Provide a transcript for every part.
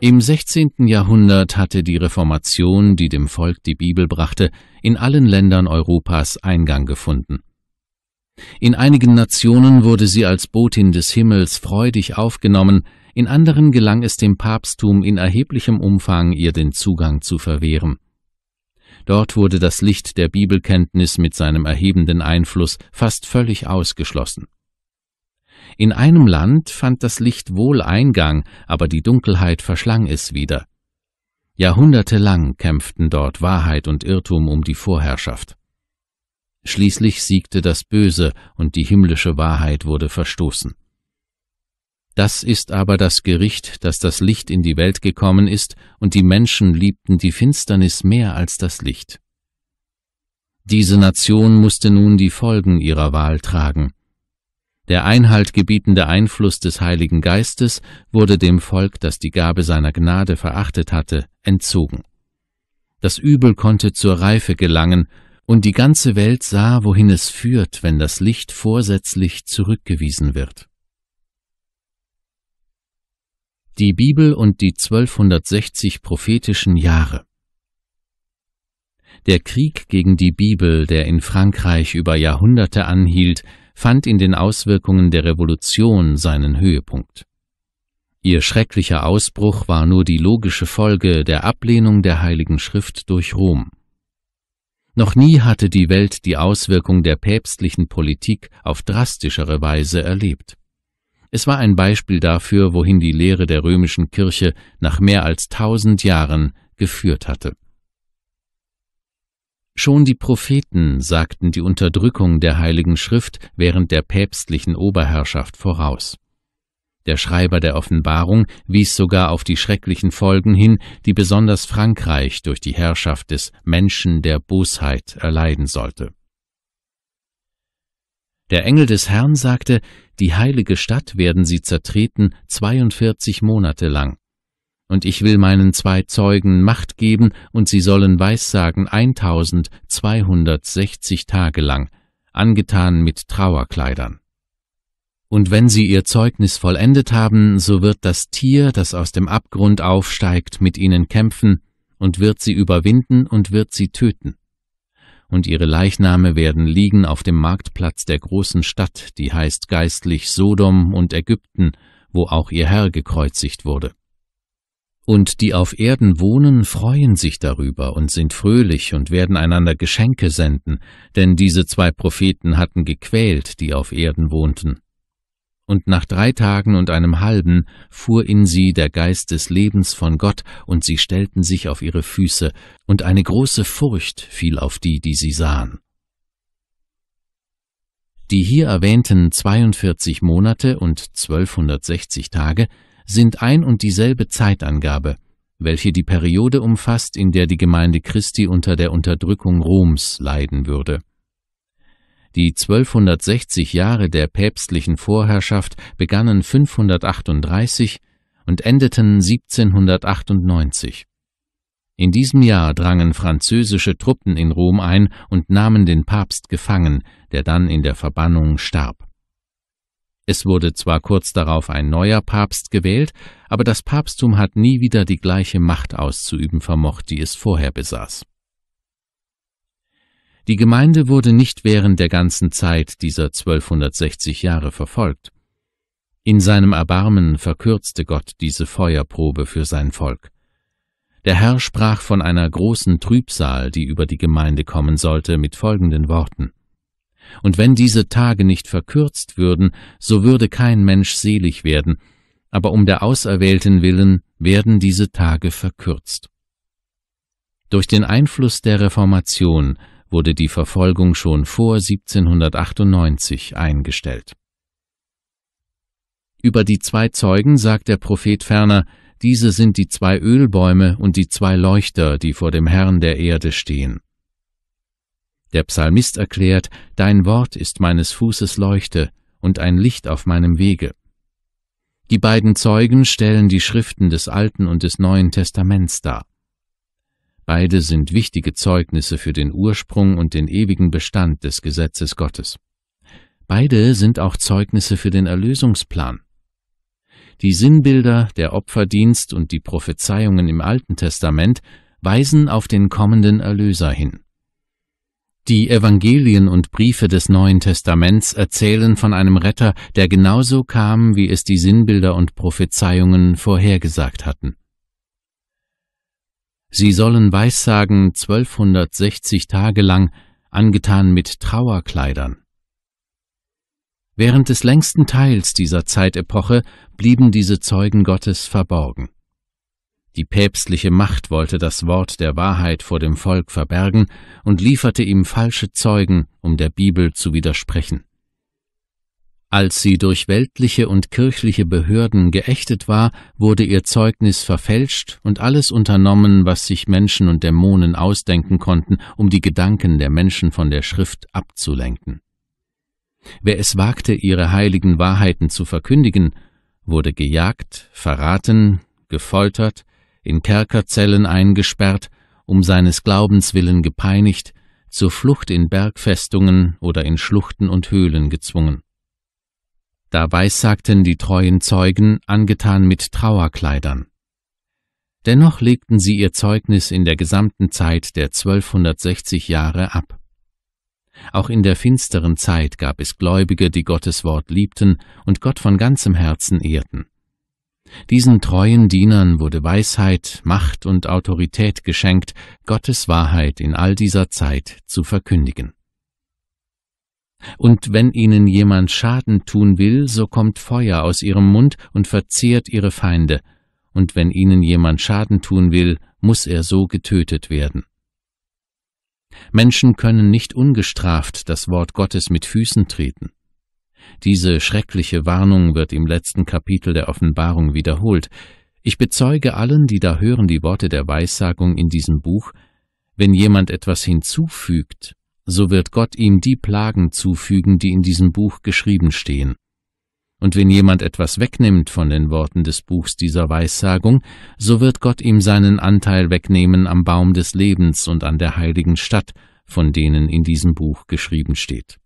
Im 16. Jahrhundert hatte die Reformation, die dem Volk die Bibel brachte, in allen Ländern Europas Eingang gefunden. In einigen Nationen wurde sie als Botin des Himmels freudig aufgenommen, in anderen gelang es dem Papsttum in erheblichem Umfang, ihr den Zugang zu verwehren. Dort wurde das Licht der Bibelkenntnis mit seinem erhebenden Einfluss fast völlig ausgeschlossen. In einem Land fand das Licht wohl Eingang, aber die Dunkelheit verschlang es wieder. Jahrhundertelang kämpften dort Wahrheit und Irrtum um die Vorherrschaft. Schließlich siegte das Böse und die himmlische Wahrheit wurde verstoßen. Das ist aber das Gericht, dass das Licht in die Welt gekommen ist, und die Menschen liebten die Finsternis mehr als das Licht. Diese Nation musste nun die Folgen ihrer Wahl tragen. Der einhaltgebietende Einfluss des Heiligen Geistes wurde dem Volk, das die Gabe seiner Gnade verachtet hatte, entzogen. Das Übel konnte zur Reife gelangen, und die ganze Welt sah, wohin es führt, wenn das Licht vorsätzlich zurückgewiesen wird. Die Bibel und die 1260 prophetischen Jahre Der Krieg gegen die Bibel, der in Frankreich über Jahrhunderte anhielt, fand in den Auswirkungen der Revolution seinen Höhepunkt. Ihr schrecklicher Ausbruch war nur die logische Folge der Ablehnung der Heiligen Schrift durch Rom. Noch nie hatte die Welt die Auswirkung der päpstlichen Politik auf drastischere Weise erlebt. Es war ein Beispiel dafür, wohin die Lehre der römischen Kirche nach mehr als tausend Jahren geführt hatte. Schon die Propheten sagten die Unterdrückung der Heiligen Schrift während der päpstlichen Oberherrschaft voraus. Der Schreiber der Offenbarung wies sogar auf die schrecklichen Folgen hin, die besonders Frankreich durch die Herrschaft des Menschen der Bosheit erleiden sollte. Der Engel des Herrn sagte, die heilige Stadt werden sie zertreten 42 Monate lang und ich will meinen zwei Zeugen Macht geben, und sie sollen Weissagen 1260 Tage lang, angetan mit Trauerkleidern. Und wenn sie ihr Zeugnis vollendet haben, so wird das Tier, das aus dem Abgrund aufsteigt, mit ihnen kämpfen und wird sie überwinden und wird sie töten. Und ihre Leichname werden liegen auf dem Marktplatz der großen Stadt, die heißt geistlich Sodom und Ägypten, wo auch ihr Herr gekreuzigt wurde und die auf Erden wohnen, freuen sich darüber und sind fröhlich und werden einander Geschenke senden, denn diese zwei Propheten hatten gequält, die auf Erden wohnten. Und nach drei Tagen und einem halben fuhr in sie der Geist des Lebens von Gott, und sie stellten sich auf ihre Füße, und eine große Furcht fiel auf die, die sie sahen. Die hier erwähnten 42 Monate und 1260 Tage sind ein und dieselbe Zeitangabe, welche die Periode umfasst, in der die Gemeinde Christi unter der Unterdrückung Roms leiden würde. Die 1260 Jahre der päpstlichen Vorherrschaft begannen 538 und endeten 1798. In diesem Jahr drangen französische Truppen in Rom ein und nahmen den Papst gefangen, der dann in der Verbannung starb. Es wurde zwar kurz darauf ein neuer Papst gewählt, aber das Papsttum hat nie wieder die gleiche Macht auszuüben vermocht, die es vorher besaß. Die Gemeinde wurde nicht während der ganzen Zeit dieser 1260 Jahre verfolgt. In seinem Erbarmen verkürzte Gott diese Feuerprobe für sein Volk. Der Herr sprach von einer großen Trübsal, die über die Gemeinde kommen sollte, mit folgenden Worten und wenn diese Tage nicht verkürzt würden, so würde kein Mensch selig werden, aber um der Auserwählten willen werden diese Tage verkürzt. Durch den Einfluss der Reformation wurde die Verfolgung schon vor 1798 eingestellt. Über die zwei Zeugen sagt der Prophet ferner, diese sind die zwei Ölbäume und die zwei Leuchter, die vor dem Herrn der Erde stehen. Der Psalmist erklärt, Dein Wort ist meines Fußes Leuchte und ein Licht auf meinem Wege. Die beiden Zeugen stellen die Schriften des Alten und des Neuen Testaments dar. Beide sind wichtige Zeugnisse für den Ursprung und den ewigen Bestand des Gesetzes Gottes. Beide sind auch Zeugnisse für den Erlösungsplan. Die Sinnbilder, der Opferdienst und die Prophezeiungen im Alten Testament weisen auf den kommenden Erlöser hin. Die Evangelien und Briefe des Neuen Testaments erzählen von einem Retter, der genauso kam, wie es die Sinnbilder und Prophezeiungen vorhergesagt hatten. Sie sollen weissagen 1260 Tage lang, angetan mit Trauerkleidern. Während des längsten Teils dieser Zeitepoche blieben diese Zeugen Gottes verborgen. Die päpstliche Macht wollte das Wort der Wahrheit vor dem Volk verbergen und lieferte ihm falsche Zeugen, um der Bibel zu widersprechen. Als sie durch weltliche und kirchliche Behörden geächtet war, wurde ihr Zeugnis verfälscht und alles unternommen, was sich Menschen und Dämonen ausdenken konnten, um die Gedanken der Menschen von der Schrift abzulenken. Wer es wagte, ihre heiligen Wahrheiten zu verkündigen, wurde gejagt, verraten, gefoltert, in Kerkerzellen eingesperrt, um seines Glaubens willen gepeinigt, zur Flucht in Bergfestungen oder in Schluchten und Höhlen gezwungen. Da weissagten die treuen Zeugen, angetan mit Trauerkleidern. Dennoch legten sie ihr Zeugnis in der gesamten Zeit der 1260 Jahre ab. Auch in der finsteren Zeit gab es Gläubige, die Gottes Wort liebten und Gott von ganzem Herzen ehrten. Diesen treuen Dienern wurde Weisheit, Macht und Autorität geschenkt, Gottes Wahrheit in all dieser Zeit zu verkündigen. Und wenn ihnen jemand Schaden tun will, so kommt Feuer aus ihrem Mund und verzehrt ihre Feinde, und wenn ihnen jemand Schaden tun will, muss er so getötet werden. Menschen können nicht ungestraft das Wort Gottes mit Füßen treten. Diese schreckliche Warnung wird im letzten Kapitel der Offenbarung wiederholt. Ich bezeuge allen, die da hören, die Worte der Weissagung in diesem Buch, wenn jemand etwas hinzufügt, so wird Gott ihm die Plagen zufügen, die in diesem Buch geschrieben stehen. Und wenn jemand etwas wegnimmt von den Worten des Buchs dieser Weissagung, so wird Gott ihm seinen Anteil wegnehmen am Baum des Lebens und an der heiligen Stadt, von denen in diesem Buch geschrieben steht.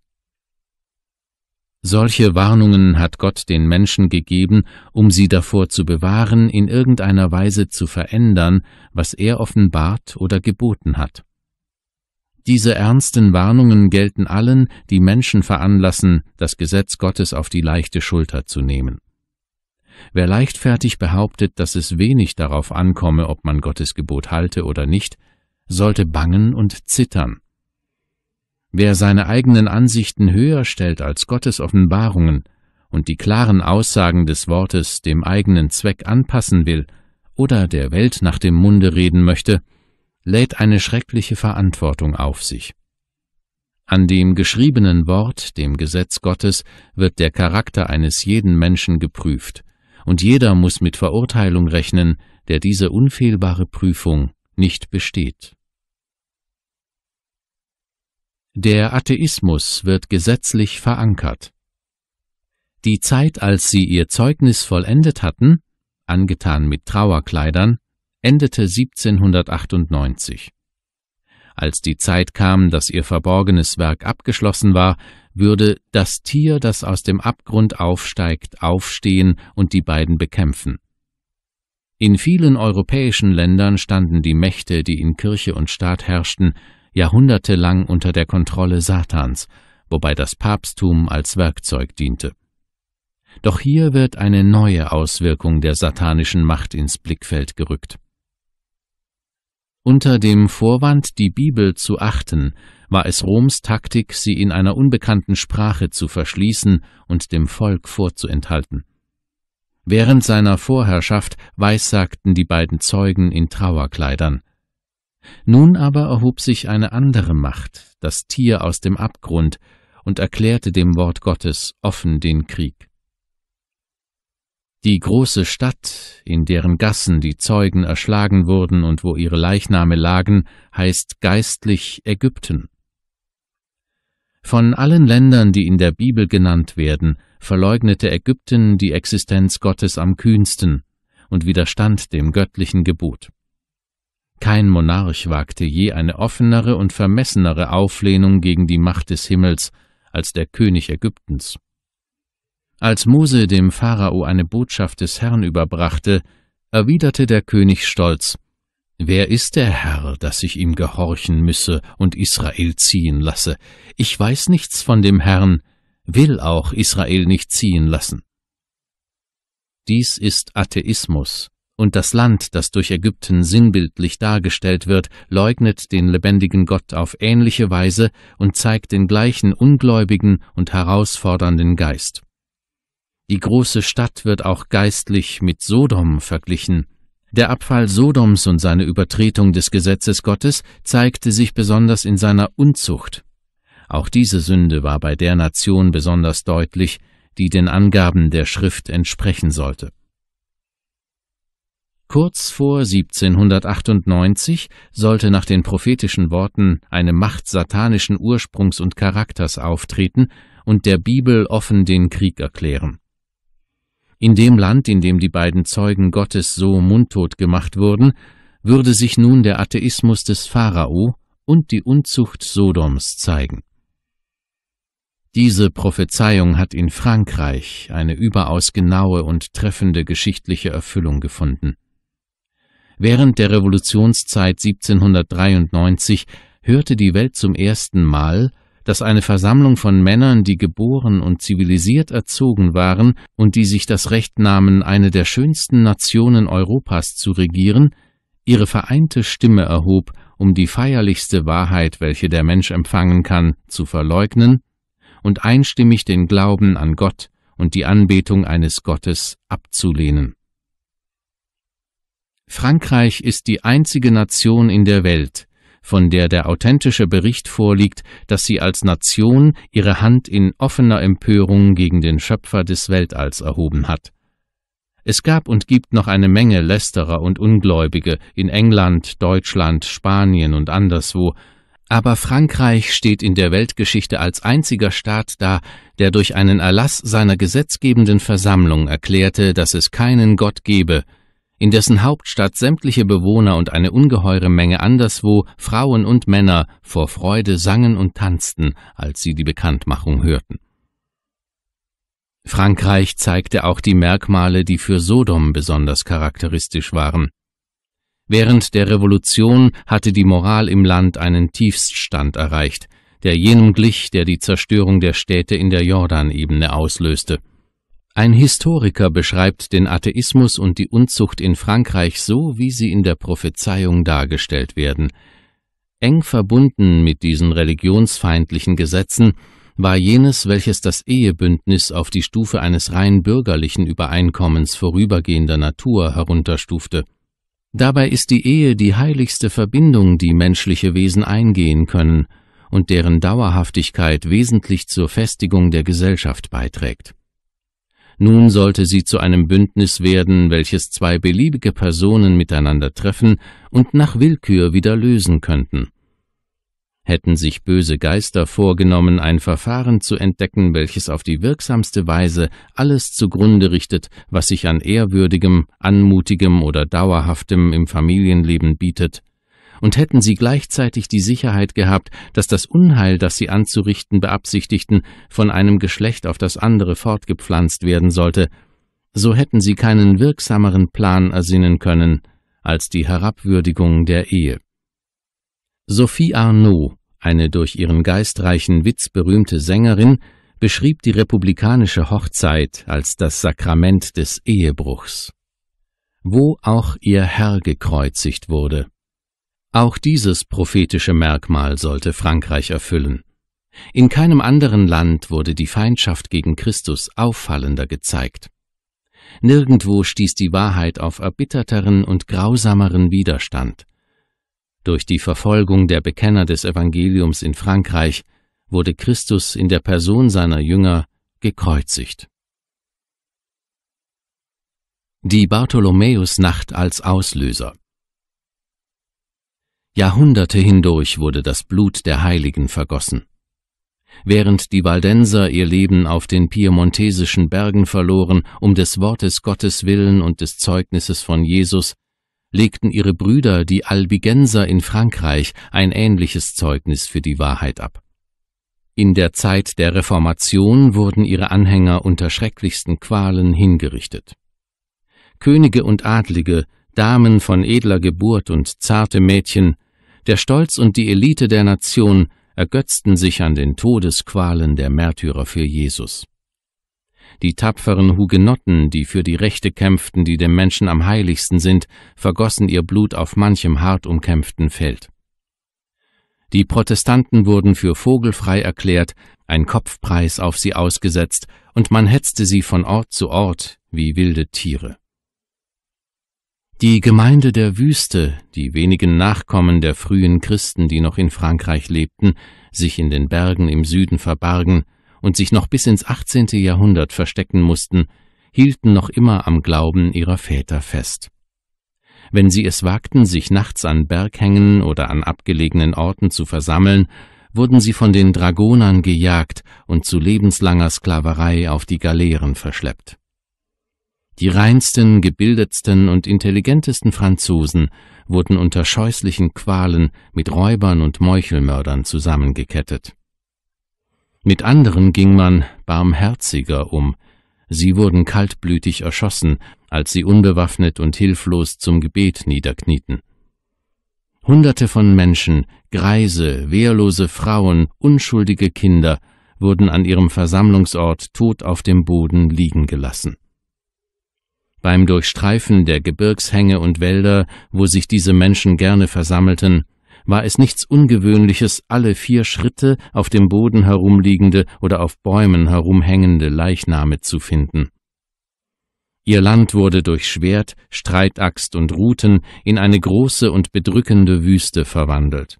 Solche Warnungen hat Gott den Menschen gegeben, um sie davor zu bewahren, in irgendeiner Weise zu verändern, was er offenbart oder geboten hat. Diese ernsten Warnungen gelten allen, die Menschen veranlassen, das Gesetz Gottes auf die leichte Schulter zu nehmen. Wer leichtfertig behauptet, dass es wenig darauf ankomme, ob man Gottes Gebot halte oder nicht, sollte bangen und zittern. Wer seine eigenen Ansichten höher stellt als Gottes Offenbarungen und die klaren Aussagen des Wortes dem eigenen Zweck anpassen will oder der Welt nach dem Munde reden möchte, lädt eine schreckliche Verantwortung auf sich. An dem geschriebenen Wort, dem Gesetz Gottes, wird der Charakter eines jeden Menschen geprüft, und jeder muss mit Verurteilung rechnen, der diese unfehlbare Prüfung nicht besteht. Der Atheismus wird gesetzlich verankert. Die Zeit, als sie ihr Zeugnis vollendet hatten, angetan mit Trauerkleidern, endete 1798. Als die Zeit kam, dass ihr verborgenes Werk abgeschlossen war, würde das Tier, das aus dem Abgrund aufsteigt, aufstehen und die beiden bekämpfen. In vielen europäischen Ländern standen die Mächte, die in Kirche und Staat herrschten, jahrhundertelang unter der Kontrolle Satans, wobei das Papsttum als Werkzeug diente. Doch hier wird eine neue Auswirkung der satanischen Macht ins Blickfeld gerückt. Unter dem Vorwand, die Bibel zu achten, war es Roms Taktik, sie in einer unbekannten Sprache zu verschließen und dem Volk vorzuenthalten. Während seiner Vorherrschaft weissagten die beiden Zeugen in Trauerkleidern. Nun aber erhob sich eine andere Macht, das Tier aus dem Abgrund, und erklärte dem Wort Gottes offen den Krieg. Die große Stadt, in deren Gassen die Zeugen erschlagen wurden und wo ihre Leichname lagen, heißt geistlich Ägypten. Von allen Ländern, die in der Bibel genannt werden, verleugnete Ägypten die Existenz Gottes am kühnsten und widerstand dem göttlichen Gebot. Kein Monarch wagte je eine offenere und vermessenere Auflehnung gegen die Macht des Himmels als der König Ägyptens. Als Mose dem Pharao eine Botschaft des Herrn überbrachte, erwiderte der König stolz, Wer ist der Herr, dass ich ihm gehorchen müsse und Israel ziehen lasse? Ich weiß nichts von dem Herrn, will auch Israel nicht ziehen lassen. Dies ist Atheismus, und das Land, das durch Ägypten sinnbildlich dargestellt wird, leugnet den lebendigen Gott auf ähnliche Weise und zeigt den gleichen ungläubigen und herausfordernden Geist. Die große Stadt wird auch geistlich mit Sodom verglichen. Der Abfall Sodoms und seine Übertretung des Gesetzes Gottes zeigte sich besonders in seiner Unzucht. Auch diese Sünde war bei der Nation besonders deutlich, die den Angaben der Schrift entsprechen sollte. Kurz vor 1798 sollte nach den prophetischen Worten eine Macht satanischen Ursprungs und Charakters auftreten und der Bibel offen den Krieg erklären. In dem Land, in dem die beiden Zeugen Gottes so mundtot gemacht wurden, würde sich nun der Atheismus des Pharao und die Unzucht Sodoms zeigen. Diese Prophezeiung hat in Frankreich eine überaus genaue und treffende geschichtliche Erfüllung gefunden. Während der Revolutionszeit 1793 hörte die Welt zum ersten Mal, dass eine Versammlung von Männern, die geboren und zivilisiert erzogen waren und die sich das Recht nahmen, eine der schönsten Nationen Europas zu regieren, ihre vereinte Stimme erhob, um die feierlichste Wahrheit, welche der Mensch empfangen kann, zu verleugnen und einstimmig den Glauben an Gott und die Anbetung eines Gottes abzulehnen. Frankreich ist die einzige Nation in der Welt, von der der authentische Bericht vorliegt, dass sie als Nation ihre Hand in offener Empörung gegen den Schöpfer des Weltalls erhoben hat. Es gab und gibt noch eine Menge Lästerer und Ungläubige in England, Deutschland, Spanien und anderswo, aber Frankreich steht in der Weltgeschichte als einziger Staat da, der durch einen Erlass seiner gesetzgebenden Versammlung erklärte, dass es keinen Gott gebe, in dessen Hauptstadt sämtliche Bewohner und eine ungeheure Menge anderswo, Frauen und Männer, vor Freude sangen und tanzten, als sie die Bekanntmachung hörten. Frankreich zeigte auch die Merkmale, die für Sodom besonders charakteristisch waren. Während der Revolution hatte die Moral im Land einen Tiefststand erreicht, der jenem glich, der die Zerstörung der Städte in der Jordanebene auslöste. Ein Historiker beschreibt den Atheismus und die Unzucht in Frankreich so, wie sie in der Prophezeiung dargestellt werden. Eng verbunden mit diesen religionsfeindlichen Gesetzen war jenes, welches das Ehebündnis auf die Stufe eines rein bürgerlichen Übereinkommens vorübergehender Natur herunterstufte. Dabei ist die Ehe die heiligste Verbindung, die menschliche Wesen eingehen können und deren Dauerhaftigkeit wesentlich zur Festigung der Gesellschaft beiträgt. Nun sollte sie zu einem Bündnis werden, welches zwei beliebige Personen miteinander treffen und nach Willkür wieder lösen könnten. Hätten sich böse Geister vorgenommen, ein Verfahren zu entdecken, welches auf die wirksamste Weise alles zugrunde richtet, was sich an ehrwürdigem, anmutigem oder dauerhaftem im Familienleben bietet, und hätten sie gleichzeitig die Sicherheit gehabt, dass das Unheil, das sie anzurichten beabsichtigten, von einem Geschlecht auf das andere fortgepflanzt werden sollte, so hätten sie keinen wirksameren Plan ersinnen können als die Herabwürdigung der Ehe. Sophie Arnaud, eine durch ihren geistreichen Witz berühmte Sängerin, beschrieb die republikanische Hochzeit als das Sakrament des Ehebruchs. Wo auch ihr Herr gekreuzigt wurde, auch dieses prophetische Merkmal sollte Frankreich erfüllen. In keinem anderen Land wurde die Feindschaft gegen Christus auffallender gezeigt. Nirgendwo stieß die Wahrheit auf erbitterteren und grausameren Widerstand. Durch die Verfolgung der Bekenner des Evangeliums in Frankreich wurde Christus in der Person seiner Jünger gekreuzigt. Die Bartholomäusnacht als Auslöser Jahrhunderte hindurch wurde das Blut der Heiligen vergossen. Während die Waldenser ihr Leben auf den piemontesischen Bergen verloren, um des Wortes Gottes willen und des Zeugnisses von Jesus, legten ihre Brüder, die Albigenser in Frankreich, ein ähnliches Zeugnis für die Wahrheit ab. In der Zeit der Reformation wurden ihre Anhänger unter schrecklichsten Qualen hingerichtet. Könige und Adlige, Damen von edler Geburt und zarte Mädchen der Stolz und die Elite der Nation ergötzten sich an den Todesqualen der Märtyrer für Jesus. Die tapferen Hugenotten, die für die Rechte kämpften, die dem Menschen am heiligsten sind, vergossen ihr Blut auf manchem hart umkämpften Feld. Die Protestanten wurden für vogelfrei erklärt, ein Kopfpreis auf sie ausgesetzt, und man hetzte sie von Ort zu Ort wie wilde Tiere. Die Gemeinde der Wüste, die wenigen Nachkommen der frühen Christen, die noch in Frankreich lebten, sich in den Bergen im Süden verbargen und sich noch bis ins 18. Jahrhundert verstecken mussten, hielten noch immer am Glauben ihrer Väter fest. Wenn sie es wagten, sich nachts an Berghängen oder an abgelegenen Orten zu versammeln, wurden sie von den Dragonern gejagt und zu lebenslanger Sklaverei auf die Galeeren verschleppt. Die reinsten, gebildetsten und intelligentesten Franzosen wurden unter scheußlichen Qualen mit Räubern und Meuchelmördern zusammengekettet. Mit anderen ging man barmherziger um. Sie wurden kaltblütig erschossen, als sie unbewaffnet und hilflos zum Gebet niederknieten. Hunderte von Menschen, Greise, wehrlose Frauen, unschuldige Kinder wurden an ihrem Versammlungsort tot auf dem Boden liegen gelassen. Beim Durchstreifen der Gebirgshänge und Wälder, wo sich diese Menschen gerne versammelten, war es nichts Ungewöhnliches, alle vier Schritte auf dem Boden herumliegende oder auf Bäumen herumhängende Leichname zu finden. Ihr Land wurde durch Schwert, Streitaxt und Ruten in eine große und bedrückende Wüste verwandelt.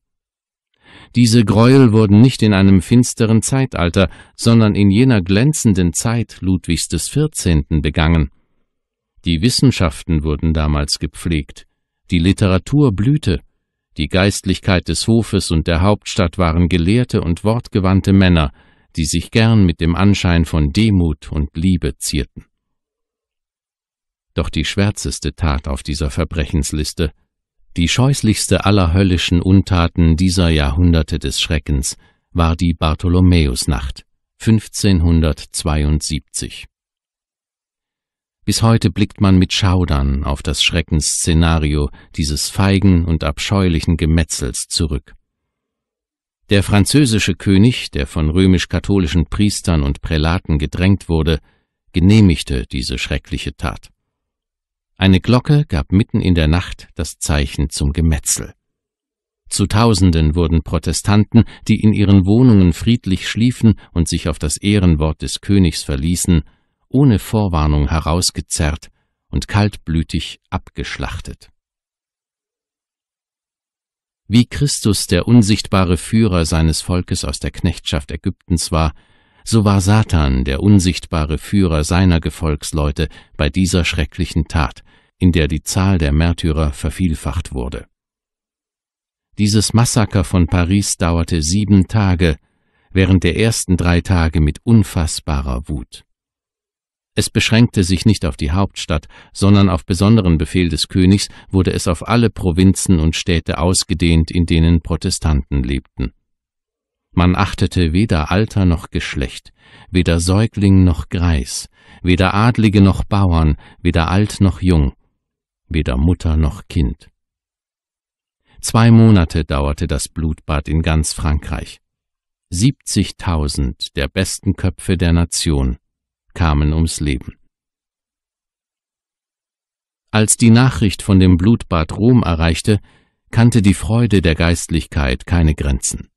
Diese Gräuel wurden nicht in einem finsteren Zeitalter, sondern in jener glänzenden Zeit Ludwigs des Vierzehnten begangen – die Wissenschaften wurden damals gepflegt, die Literatur blühte, die Geistlichkeit des Hofes und der Hauptstadt waren gelehrte und wortgewandte Männer, die sich gern mit dem Anschein von Demut und Liebe zierten. Doch die schwärzeste Tat auf dieser Verbrechensliste, die scheußlichste aller höllischen Untaten dieser Jahrhunderte des Schreckens, war die Bartholomäusnacht 1572. Bis heute blickt man mit Schaudern auf das Schreckensszenario dieses feigen und abscheulichen Gemetzels zurück. Der französische König, der von römisch-katholischen Priestern und Prälaten gedrängt wurde, genehmigte diese schreckliche Tat. Eine Glocke gab mitten in der Nacht das Zeichen zum Gemetzel. Zu Tausenden wurden Protestanten, die in ihren Wohnungen friedlich schliefen und sich auf das Ehrenwort des Königs verließen, ohne Vorwarnung herausgezerrt und kaltblütig abgeschlachtet. Wie Christus der unsichtbare Führer seines Volkes aus der Knechtschaft Ägyptens war, so war Satan der unsichtbare Führer seiner Gefolgsleute bei dieser schrecklichen Tat, in der die Zahl der Märtyrer vervielfacht wurde. Dieses Massaker von Paris dauerte sieben Tage, während der ersten drei Tage mit unfassbarer Wut. Es beschränkte sich nicht auf die Hauptstadt, sondern auf besonderen Befehl des Königs wurde es auf alle Provinzen und Städte ausgedehnt, in denen Protestanten lebten. Man achtete weder Alter noch Geschlecht, weder Säugling noch Greis, weder Adlige noch Bauern, weder alt noch jung, weder Mutter noch Kind. Zwei Monate dauerte das Blutbad in ganz Frankreich. 70.000 der besten Köpfe der Nation kamen ums Leben. Als die Nachricht von dem Blutbad Rom erreichte, kannte die Freude der Geistlichkeit keine Grenzen.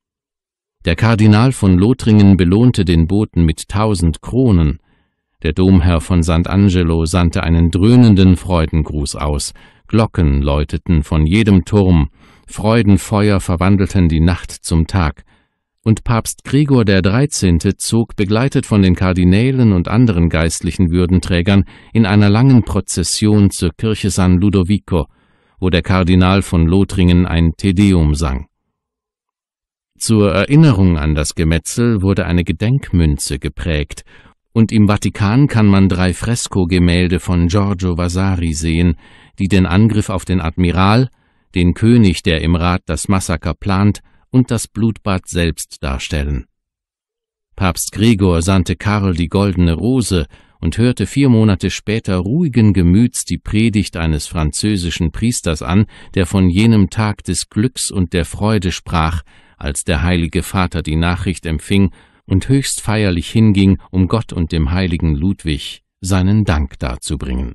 Der Kardinal von Lothringen belohnte den Boten mit tausend Kronen, der Domherr von Sant'Angelo sandte einen dröhnenden Freudengruß aus, Glocken läuteten von jedem Turm, Freudenfeuer verwandelten die Nacht zum Tag, und Papst Gregor XIII. zog begleitet von den Kardinälen und anderen geistlichen Würdenträgern in einer langen Prozession zur Kirche San Ludovico, wo der Kardinal von Lothringen ein Tedeum sang. Zur Erinnerung an das Gemetzel wurde eine Gedenkmünze geprägt, und im Vatikan kann man drei Freskogemälde von Giorgio Vasari sehen, die den Angriff auf den Admiral, den König, der im Rat das Massaker plant, und das Blutbad selbst darstellen. Papst Gregor sandte Karl die goldene Rose und hörte vier Monate später ruhigen Gemüts die Predigt eines französischen Priesters an, der von jenem Tag des Glücks und der Freude sprach, als der heilige Vater die Nachricht empfing und höchst feierlich hinging, um Gott und dem heiligen Ludwig seinen Dank darzubringen.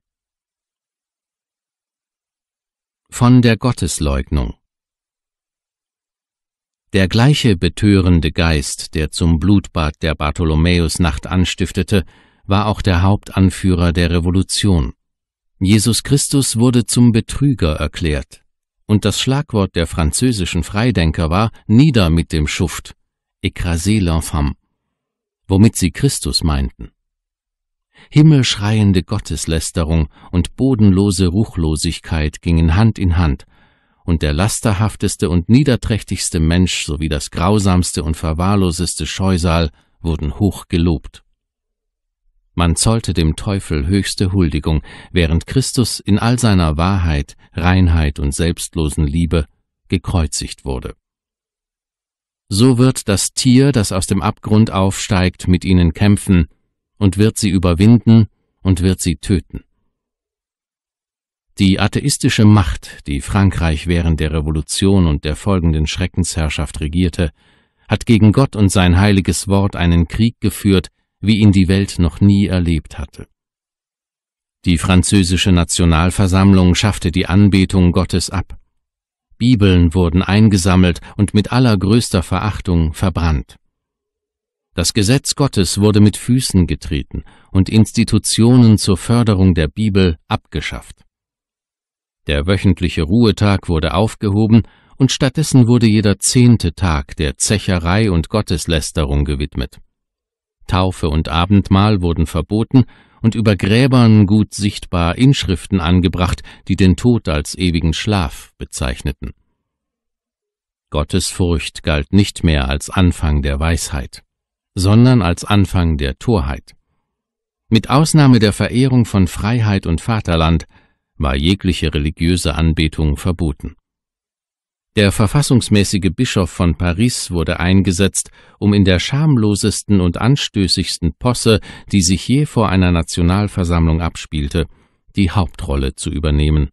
Von der Gottesleugnung der gleiche betörende Geist, der zum Blutbad der Bartholomäusnacht anstiftete, war auch der Hauptanführer der Revolution. Jesus Christus wurde zum Betrüger erklärt. Und das Schlagwort der französischen Freidenker war Nieder mit dem Schuft, écrasez l'infâme, womit sie Christus meinten. Himmelschreiende Gotteslästerung und bodenlose Ruchlosigkeit gingen Hand in Hand, und der lasterhafteste und niederträchtigste Mensch sowie das grausamste und verwahrloseste Scheusal wurden hoch gelobt. Man zollte dem Teufel höchste Huldigung, während Christus in all seiner Wahrheit, Reinheit und selbstlosen Liebe gekreuzigt wurde. So wird das Tier, das aus dem Abgrund aufsteigt, mit ihnen kämpfen und wird sie überwinden und wird sie töten. Die atheistische Macht, die Frankreich während der Revolution und der folgenden Schreckensherrschaft regierte, hat gegen Gott und sein heiliges Wort einen Krieg geführt, wie ihn die Welt noch nie erlebt hatte. Die französische Nationalversammlung schaffte die Anbetung Gottes ab. Bibeln wurden eingesammelt und mit allergrößter Verachtung verbrannt. Das Gesetz Gottes wurde mit Füßen getreten und Institutionen zur Förderung der Bibel abgeschafft. Der wöchentliche Ruhetag wurde aufgehoben und stattdessen wurde jeder zehnte Tag der Zecherei und Gotteslästerung gewidmet. Taufe und Abendmahl wurden verboten und über Gräbern gut sichtbar Inschriften angebracht, die den Tod als ewigen Schlaf bezeichneten. Gottesfurcht galt nicht mehr als Anfang der Weisheit, sondern als Anfang der Torheit. Mit Ausnahme der Verehrung von Freiheit und Vaterland war jegliche religiöse Anbetung verboten. Der verfassungsmäßige Bischof von Paris wurde eingesetzt, um in der schamlosesten und anstößigsten Posse, die sich je vor einer Nationalversammlung abspielte, die Hauptrolle zu übernehmen.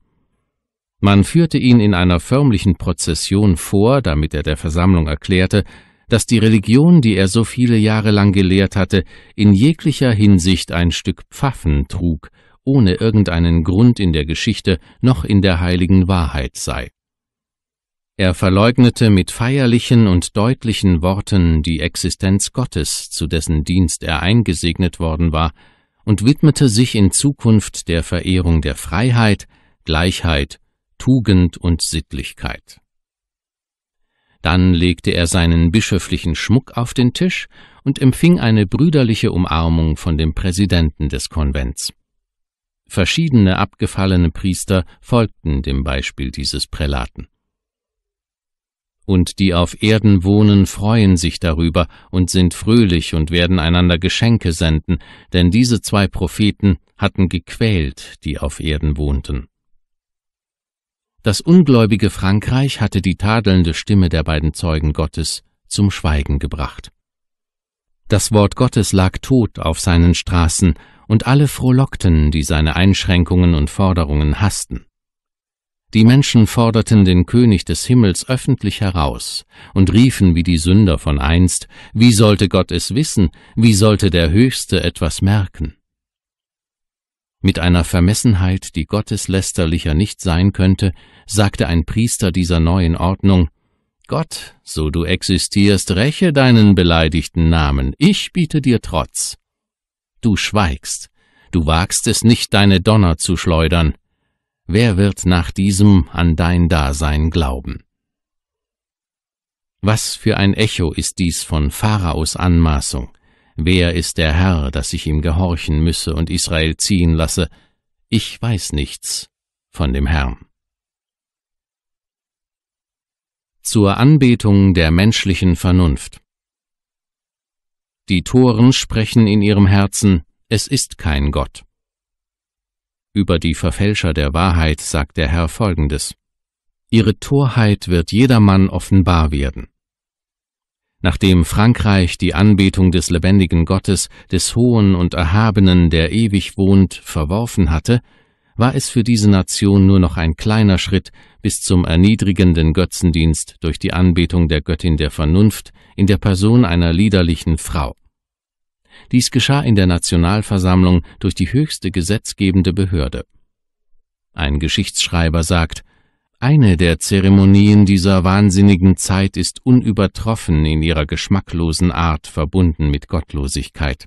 Man führte ihn in einer förmlichen Prozession vor, damit er der Versammlung erklärte, dass die Religion, die er so viele Jahre lang gelehrt hatte, in jeglicher Hinsicht ein Stück Pfaffen trug ohne irgendeinen Grund in der Geschichte noch in der heiligen Wahrheit sei. Er verleugnete mit feierlichen und deutlichen Worten die Existenz Gottes, zu dessen Dienst er eingesegnet worden war, und widmete sich in Zukunft der Verehrung der Freiheit, Gleichheit, Tugend und Sittlichkeit. Dann legte er seinen bischöflichen Schmuck auf den Tisch und empfing eine brüderliche Umarmung von dem Präsidenten des Konvents. Verschiedene abgefallene Priester folgten dem Beispiel dieses Prälaten. Und die auf Erden wohnen, freuen sich darüber und sind fröhlich und werden einander Geschenke senden, denn diese zwei Propheten hatten gequält, die auf Erden wohnten. Das ungläubige Frankreich hatte die tadelnde Stimme der beiden Zeugen Gottes zum Schweigen gebracht. Das Wort Gottes lag tot auf seinen Straßen, und alle frohlockten, die seine Einschränkungen und Forderungen hassten. Die Menschen forderten den König des Himmels öffentlich heraus und riefen wie die Sünder von einst, wie sollte Gott es wissen, wie sollte der Höchste etwas merken? Mit einer Vermessenheit, die gotteslästerlicher nicht sein könnte, sagte ein Priester dieser neuen Ordnung, Gott, so du existierst, räche deinen beleidigten Namen, ich biete dir Trotz du schweigst, du wagst es nicht, deine Donner zu schleudern. Wer wird nach diesem an dein Dasein glauben? Was für ein Echo ist dies von Pharaos Anmaßung? Wer ist der Herr, dass ich ihm gehorchen müsse und Israel ziehen lasse? Ich weiß nichts von dem Herrn. Zur Anbetung der menschlichen Vernunft die Toren sprechen in ihrem Herzen, es ist kein Gott. Über die Verfälscher der Wahrheit sagt der Herr folgendes. Ihre Torheit wird jedermann offenbar werden. Nachdem Frankreich die Anbetung des lebendigen Gottes, des Hohen und Erhabenen, der ewig wohnt, verworfen hatte, war es für diese Nation nur noch ein kleiner Schritt bis zum erniedrigenden Götzendienst durch die Anbetung der Göttin der Vernunft, in der Person einer liederlichen Frau. Dies geschah in der Nationalversammlung durch die höchste gesetzgebende Behörde. Ein Geschichtsschreiber sagt, eine der Zeremonien dieser wahnsinnigen Zeit ist unübertroffen in ihrer geschmacklosen Art verbunden mit Gottlosigkeit.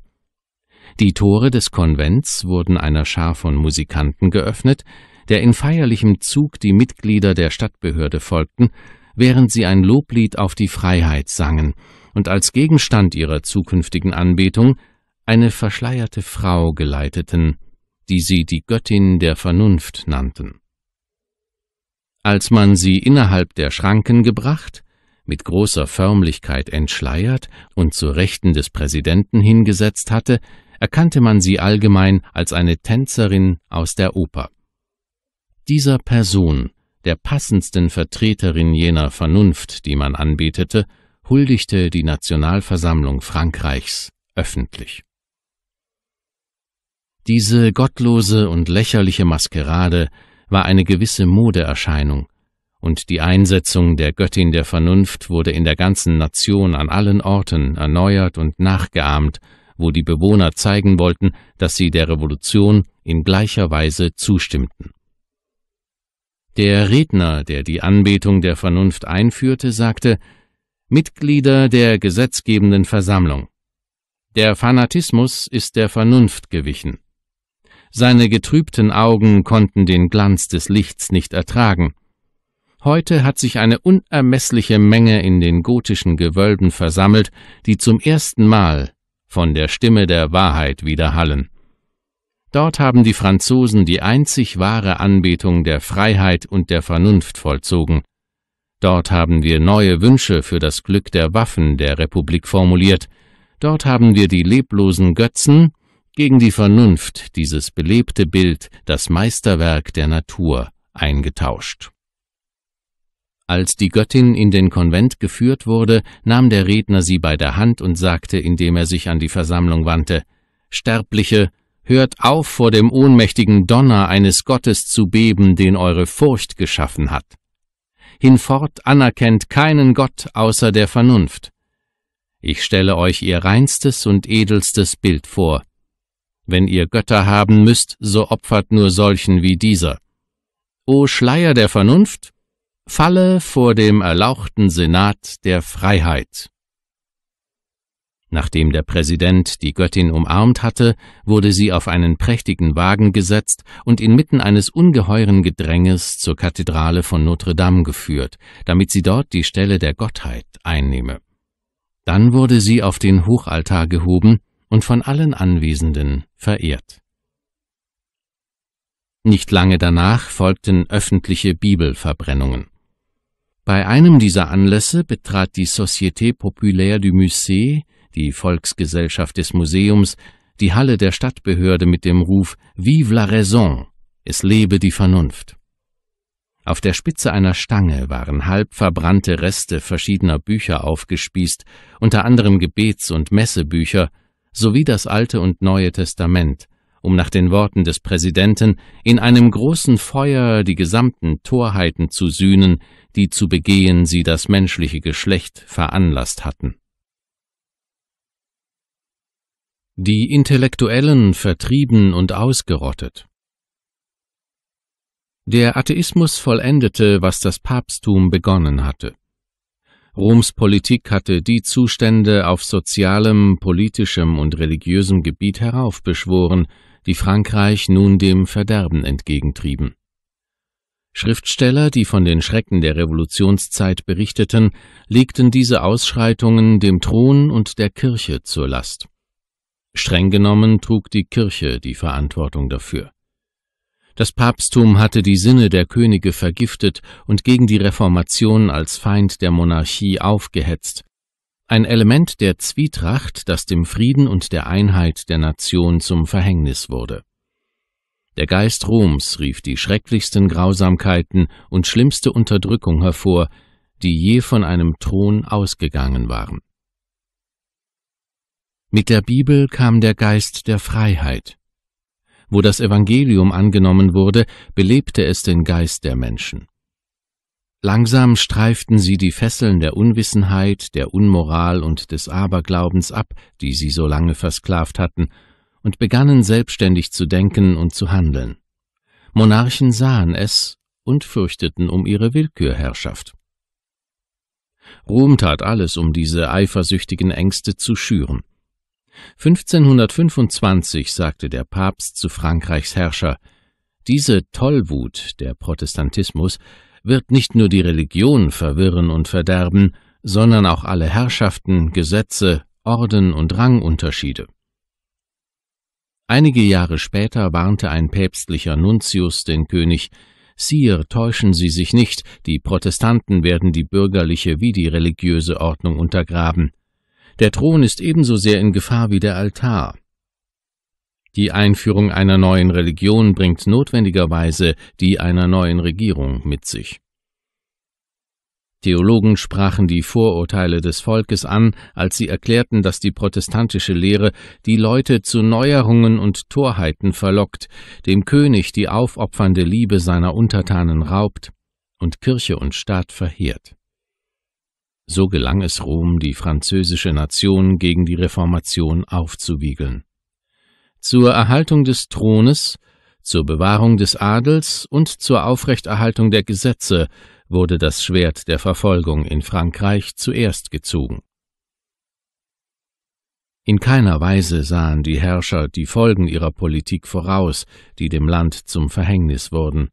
Die Tore des Konvents wurden einer Schar von Musikanten geöffnet, der in feierlichem Zug die Mitglieder der Stadtbehörde folgten während sie ein Loblied auf die Freiheit sangen und als Gegenstand ihrer zukünftigen Anbetung eine verschleierte Frau geleiteten, die sie die Göttin der Vernunft nannten. Als man sie innerhalb der Schranken gebracht, mit großer Förmlichkeit entschleiert und zu Rechten des Präsidenten hingesetzt hatte, erkannte man sie allgemein als eine Tänzerin aus der Oper. Dieser Person der passendsten Vertreterin jener Vernunft, die man anbetete, huldigte die Nationalversammlung Frankreichs öffentlich. Diese gottlose und lächerliche Maskerade war eine gewisse Modeerscheinung, und die Einsetzung der Göttin der Vernunft wurde in der ganzen Nation an allen Orten erneuert und nachgeahmt, wo die Bewohner zeigen wollten, dass sie der Revolution in gleicher Weise zustimmten. Der Redner, der die Anbetung der Vernunft einführte, sagte, Mitglieder der gesetzgebenden Versammlung. Der Fanatismus ist der Vernunft gewichen. Seine getrübten Augen konnten den Glanz des Lichts nicht ertragen. Heute hat sich eine unermessliche Menge in den gotischen Gewölben versammelt, die zum ersten Mal von der Stimme der Wahrheit widerhallen. Dort haben die Franzosen die einzig wahre Anbetung der Freiheit und der Vernunft vollzogen. Dort haben wir neue Wünsche für das Glück der Waffen der Republik formuliert. Dort haben wir die leblosen Götzen gegen die Vernunft, dieses belebte Bild, das Meisterwerk der Natur, eingetauscht. Als die Göttin in den Konvent geführt wurde, nahm der Redner sie bei der Hand und sagte, indem er sich an die Versammlung wandte, Sterbliche, Hört auf, vor dem ohnmächtigen Donner eines Gottes zu beben, den eure Furcht geschaffen hat. Hinfort anerkennt keinen Gott außer der Vernunft. Ich stelle euch ihr reinstes und edelstes Bild vor. Wenn ihr Götter haben müsst, so opfert nur solchen wie dieser. O Schleier der Vernunft, falle vor dem erlauchten Senat der Freiheit. Nachdem der Präsident die Göttin umarmt hatte, wurde sie auf einen prächtigen Wagen gesetzt und inmitten eines ungeheuren Gedränges zur Kathedrale von Notre Dame geführt, damit sie dort die Stelle der Gottheit einnehme. Dann wurde sie auf den Hochaltar gehoben und von allen Anwesenden verehrt. Nicht lange danach folgten öffentliche Bibelverbrennungen. Bei einem dieser Anlässe betrat die Société Populaire du Musée die Volksgesellschaft des Museums, die Halle der Stadtbehörde mit dem Ruf Vive la raison, es lebe die Vernunft. Auf der Spitze einer Stange waren halb verbrannte Reste verschiedener Bücher aufgespießt, unter anderem Gebets- und Messebücher, sowie das Alte und Neue Testament, um nach den Worten des Präsidenten in einem großen Feuer die gesamten Torheiten zu sühnen, die zu begehen sie das menschliche Geschlecht veranlasst hatten. die Intellektuellen vertrieben und ausgerottet. Der Atheismus vollendete, was das Papsttum begonnen hatte. Roms Politik hatte die Zustände auf sozialem, politischem und religiösem Gebiet heraufbeschworen, die Frankreich nun dem Verderben entgegentrieben. Schriftsteller, die von den Schrecken der Revolutionszeit berichteten, legten diese Ausschreitungen dem Thron und der Kirche zur Last. Streng genommen trug die Kirche die Verantwortung dafür. Das Papsttum hatte die Sinne der Könige vergiftet und gegen die Reformation als Feind der Monarchie aufgehetzt, ein Element der Zwietracht, das dem Frieden und der Einheit der Nation zum Verhängnis wurde. Der Geist Roms rief die schrecklichsten Grausamkeiten und schlimmste Unterdrückung hervor, die je von einem Thron ausgegangen waren. Mit der Bibel kam der Geist der Freiheit. Wo das Evangelium angenommen wurde, belebte es den Geist der Menschen. Langsam streiften sie die Fesseln der Unwissenheit, der Unmoral und des Aberglaubens ab, die sie so lange versklavt hatten, und begannen selbstständig zu denken und zu handeln. Monarchen sahen es und fürchteten um ihre Willkürherrschaft. Rom tat alles, um diese eifersüchtigen Ängste zu schüren. 1525 sagte der Papst zu Frankreichs Herrscher, diese Tollwut, der Protestantismus, wird nicht nur die Religion verwirren und verderben, sondern auch alle Herrschaften, Gesetze, Orden und Rangunterschiede. Einige Jahre später warnte ein päpstlicher Nuntius den König, Sire, täuschen Sie sich nicht, die Protestanten werden die bürgerliche wie die religiöse Ordnung untergraben. Der Thron ist ebenso sehr in Gefahr wie der Altar. Die Einführung einer neuen Religion bringt notwendigerweise die einer neuen Regierung mit sich. Theologen sprachen die Vorurteile des Volkes an, als sie erklärten, dass die protestantische Lehre die Leute zu Neuerungen und Torheiten verlockt, dem König die aufopfernde Liebe seiner Untertanen raubt und Kirche und Staat verheert. So gelang es Rom, die französische Nation gegen die Reformation aufzuwiegeln. Zur Erhaltung des Thrones, zur Bewahrung des Adels und zur Aufrechterhaltung der Gesetze wurde das Schwert der Verfolgung in Frankreich zuerst gezogen. In keiner Weise sahen die Herrscher die Folgen ihrer Politik voraus, die dem Land zum Verhängnis wurden.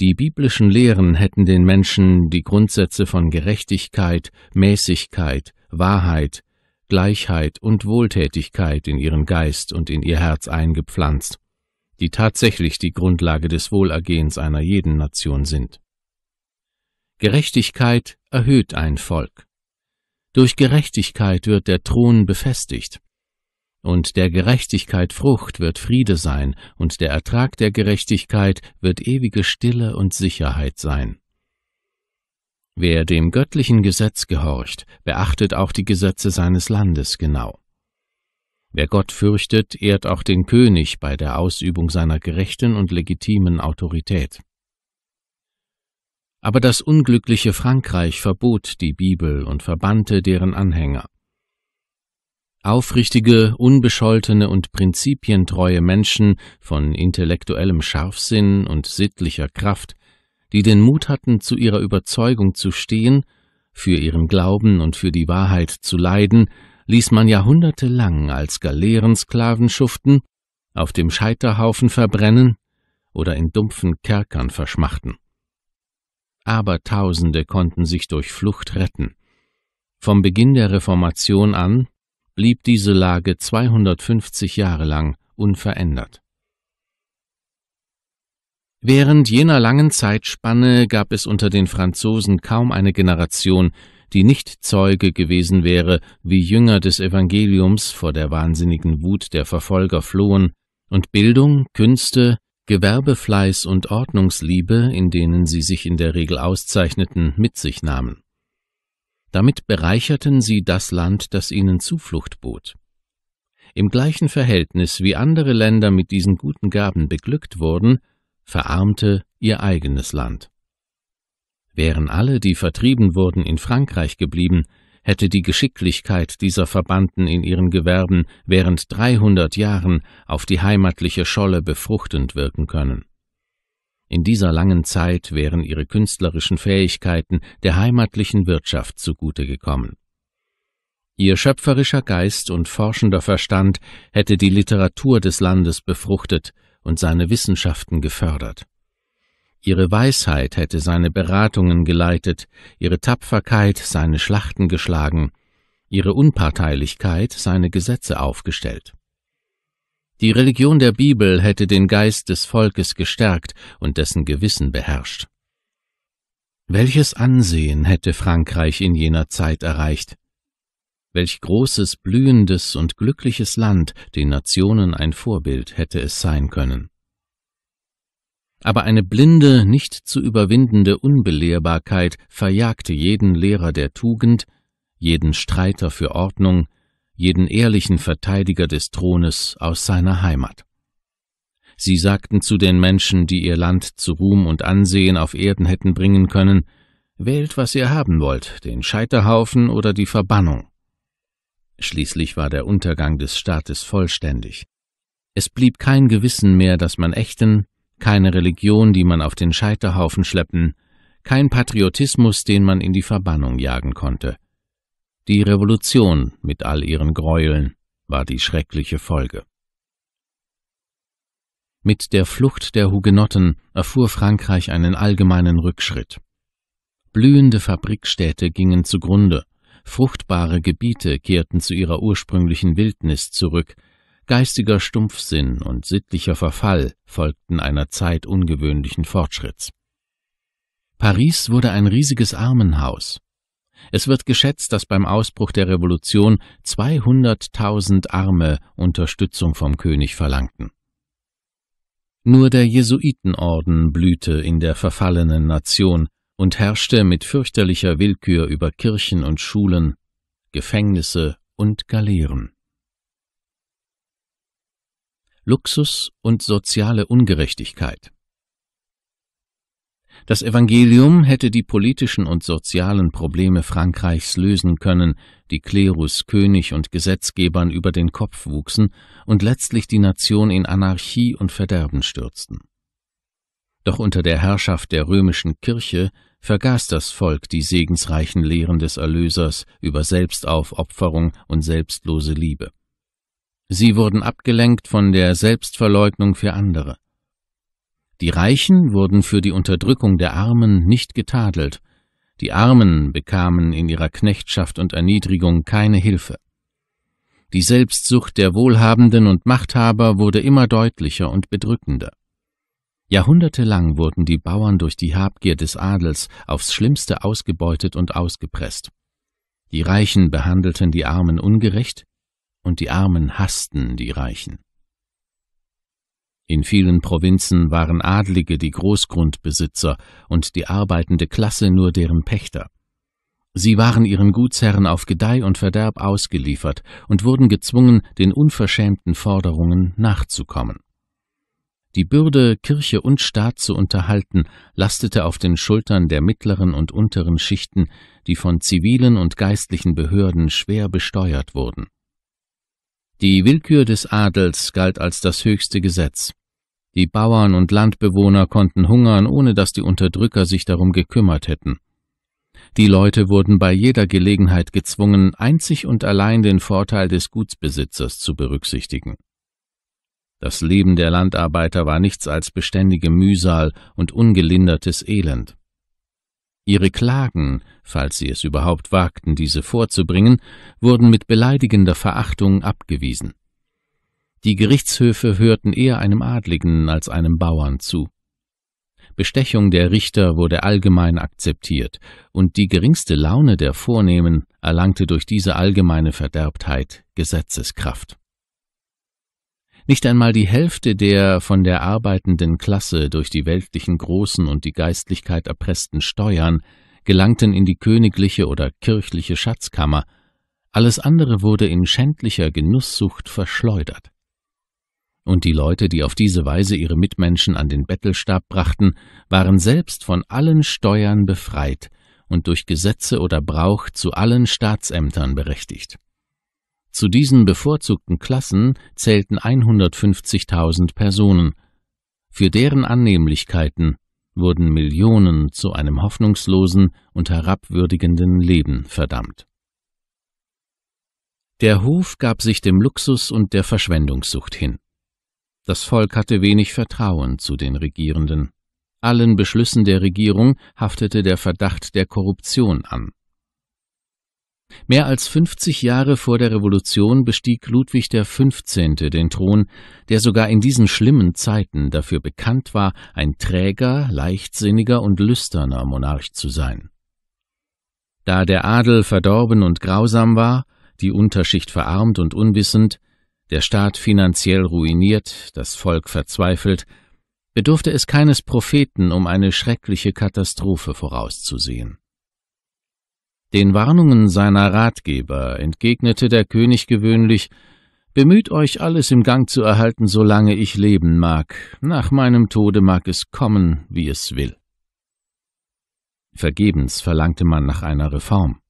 Die biblischen Lehren hätten den Menschen die Grundsätze von Gerechtigkeit, Mäßigkeit, Wahrheit, Gleichheit und Wohltätigkeit in ihren Geist und in ihr Herz eingepflanzt, die tatsächlich die Grundlage des Wohlergehens einer jeden Nation sind. Gerechtigkeit erhöht ein Volk. Durch Gerechtigkeit wird der Thron befestigt und der Gerechtigkeit Frucht wird Friede sein, und der Ertrag der Gerechtigkeit wird ewige Stille und Sicherheit sein. Wer dem göttlichen Gesetz gehorcht, beachtet auch die Gesetze seines Landes genau. Wer Gott fürchtet, ehrt auch den König bei der Ausübung seiner gerechten und legitimen Autorität. Aber das unglückliche Frankreich verbot die Bibel und verbannte deren Anhänger. Aufrichtige, unbescholtene und prinzipientreue Menschen von intellektuellem Scharfsinn und sittlicher Kraft, die den Mut hatten, zu ihrer Überzeugung zu stehen, für ihren Glauben und für die Wahrheit zu leiden, ließ man jahrhundertelang als Galeerensklaven schuften, auf dem Scheiterhaufen verbrennen oder in dumpfen Kerkern verschmachten. Aber Tausende konnten sich durch Flucht retten. Vom Beginn der Reformation an blieb diese Lage 250 Jahre lang unverändert. Während jener langen Zeitspanne gab es unter den Franzosen kaum eine Generation, die nicht Zeuge gewesen wäre, wie Jünger des Evangeliums vor der wahnsinnigen Wut der Verfolger flohen und Bildung, Künste, Gewerbefleiß und Ordnungsliebe, in denen sie sich in der Regel auszeichneten, mit sich nahmen. Damit bereicherten sie das Land, das ihnen Zuflucht bot. Im gleichen Verhältnis wie andere Länder mit diesen guten Gaben beglückt wurden, verarmte ihr eigenes Land. Wären alle, die vertrieben wurden, in Frankreich geblieben, hätte die Geschicklichkeit dieser Verbanden in ihren Gewerben während 300 Jahren auf die heimatliche Scholle befruchtend wirken können. In dieser langen Zeit wären ihre künstlerischen Fähigkeiten der heimatlichen Wirtschaft zugute gekommen. Ihr schöpferischer Geist und forschender Verstand hätte die Literatur des Landes befruchtet und seine Wissenschaften gefördert. Ihre Weisheit hätte seine Beratungen geleitet, ihre Tapferkeit seine Schlachten geschlagen, ihre Unparteilichkeit seine Gesetze aufgestellt. Die Religion der Bibel hätte den Geist des Volkes gestärkt und dessen Gewissen beherrscht. Welches Ansehen hätte Frankreich in jener Zeit erreicht? Welch großes, blühendes und glückliches Land den Nationen ein Vorbild hätte es sein können. Aber eine blinde, nicht zu überwindende Unbelehrbarkeit verjagte jeden Lehrer der Tugend, jeden Streiter für Ordnung, jeden ehrlichen Verteidiger des Thrones aus seiner Heimat. Sie sagten zu den Menschen, die ihr Land zu Ruhm und Ansehen auf Erden hätten bringen können, Wählt, was ihr haben wollt, den Scheiterhaufen oder die Verbannung. Schließlich war der Untergang des Staates vollständig. Es blieb kein Gewissen mehr, das man ächten, keine Religion, die man auf den Scheiterhaufen schleppen, kein Patriotismus, den man in die Verbannung jagen konnte. Die Revolution mit all ihren Gräueln war die schreckliche Folge. Mit der Flucht der Hugenotten erfuhr Frankreich einen allgemeinen Rückschritt. Blühende Fabrikstädte gingen zugrunde, fruchtbare Gebiete kehrten zu ihrer ursprünglichen Wildnis zurück, geistiger Stumpfsinn und sittlicher Verfall folgten einer Zeit ungewöhnlichen Fortschritts. Paris wurde ein riesiges Armenhaus, es wird geschätzt, dass beim Ausbruch der Revolution 200.000 Arme Unterstützung vom König verlangten. Nur der Jesuitenorden blühte in der verfallenen Nation und herrschte mit fürchterlicher Willkür über Kirchen und Schulen, Gefängnisse und Galeeren. Luxus und soziale Ungerechtigkeit das Evangelium hätte die politischen und sozialen Probleme Frankreichs lösen können, die Klerus König und Gesetzgebern über den Kopf wuchsen und letztlich die Nation in Anarchie und Verderben stürzten. Doch unter der Herrschaft der römischen Kirche vergaß das Volk die segensreichen Lehren des Erlösers über Selbstaufopferung und selbstlose Liebe. Sie wurden abgelenkt von der Selbstverleugnung für andere. Die Reichen wurden für die Unterdrückung der Armen nicht getadelt, die Armen bekamen in ihrer Knechtschaft und Erniedrigung keine Hilfe. Die Selbstsucht der Wohlhabenden und Machthaber wurde immer deutlicher und bedrückender. Jahrhundertelang wurden die Bauern durch die Habgier des Adels aufs schlimmste ausgebeutet und ausgepresst. Die Reichen behandelten die Armen ungerecht, und die Armen hassten die Reichen. In vielen Provinzen waren Adlige die Großgrundbesitzer und die arbeitende Klasse nur deren Pächter. Sie waren ihren Gutsherren auf Gedeih und Verderb ausgeliefert und wurden gezwungen, den unverschämten Forderungen nachzukommen. Die Bürde, Kirche und Staat zu unterhalten, lastete auf den Schultern der mittleren und unteren Schichten, die von zivilen und geistlichen Behörden schwer besteuert wurden. Die Willkür des Adels galt als das höchste Gesetz. Die Bauern und Landbewohner konnten hungern, ohne dass die Unterdrücker sich darum gekümmert hätten. Die Leute wurden bei jeder Gelegenheit gezwungen, einzig und allein den Vorteil des Gutsbesitzers zu berücksichtigen. Das Leben der Landarbeiter war nichts als beständige Mühsal und ungelindertes Elend. Ihre Klagen, falls sie es überhaupt wagten, diese vorzubringen, wurden mit beleidigender Verachtung abgewiesen. Die Gerichtshöfe hörten eher einem Adligen als einem Bauern zu. Bestechung der Richter wurde allgemein akzeptiert, und die geringste Laune der Vornehmen erlangte durch diese allgemeine Verderbtheit Gesetzeskraft. Nicht einmal die Hälfte der von der arbeitenden Klasse durch die weltlichen Großen und die Geistlichkeit erpressten Steuern gelangten in die königliche oder kirchliche Schatzkammer, alles andere wurde in schändlicher Genusssucht verschleudert und die Leute, die auf diese Weise ihre Mitmenschen an den Bettelstab brachten, waren selbst von allen Steuern befreit und durch Gesetze oder Brauch zu allen Staatsämtern berechtigt. Zu diesen bevorzugten Klassen zählten 150.000 Personen. Für deren Annehmlichkeiten wurden Millionen zu einem hoffnungslosen und herabwürdigenden Leben verdammt. Der Hof gab sich dem Luxus und der Verschwendungssucht hin. Das Volk hatte wenig Vertrauen zu den Regierenden. Allen Beschlüssen der Regierung haftete der Verdacht der Korruption an. Mehr als 50 Jahre vor der Revolution bestieg Ludwig XV. den Thron, der sogar in diesen schlimmen Zeiten dafür bekannt war, ein träger, leichtsinniger und lüsterner Monarch zu sein. Da der Adel verdorben und grausam war, die Unterschicht verarmt und unwissend, der Staat finanziell ruiniert, das Volk verzweifelt, bedurfte es keines Propheten, um eine schreckliche Katastrophe vorauszusehen. Den Warnungen seiner Ratgeber entgegnete der König gewöhnlich Bemüht euch, alles im Gang zu erhalten, solange ich leben mag, nach meinem Tode mag es kommen, wie es will. Vergebens verlangte man nach einer Reform.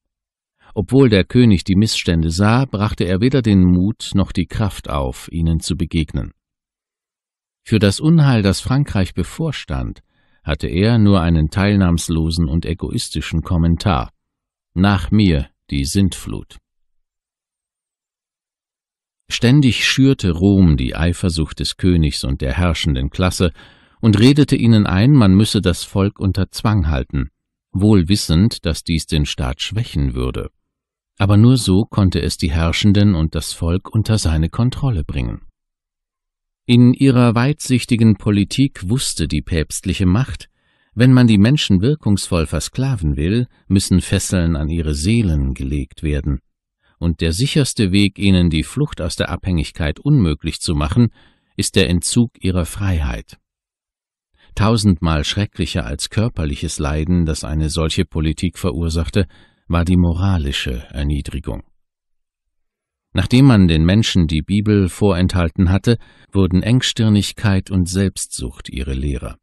Obwohl der König die Missstände sah, brachte er weder den Mut noch die Kraft auf, ihnen zu begegnen. Für das Unheil, das Frankreich bevorstand, hatte er nur einen teilnahmslosen und egoistischen Kommentar. Nach mir die Sintflut. Ständig schürte Rom die Eifersucht des Königs und der herrschenden Klasse und redete ihnen ein, man müsse das Volk unter Zwang halten, wohl wissend, dass dies den Staat schwächen würde aber nur so konnte es die Herrschenden und das Volk unter seine Kontrolle bringen. In ihrer weitsichtigen Politik wusste die päpstliche Macht, wenn man die Menschen wirkungsvoll versklaven will, müssen Fesseln an ihre Seelen gelegt werden, und der sicherste Weg, ihnen die Flucht aus der Abhängigkeit unmöglich zu machen, ist der Entzug ihrer Freiheit. Tausendmal schrecklicher als körperliches Leiden, das eine solche Politik verursachte, war die moralische Erniedrigung. Nachdem man den Menschen die Bibel vorenthalten hatte, wurden Engstirnigkeit und Selbstsucht ihre Lehrer.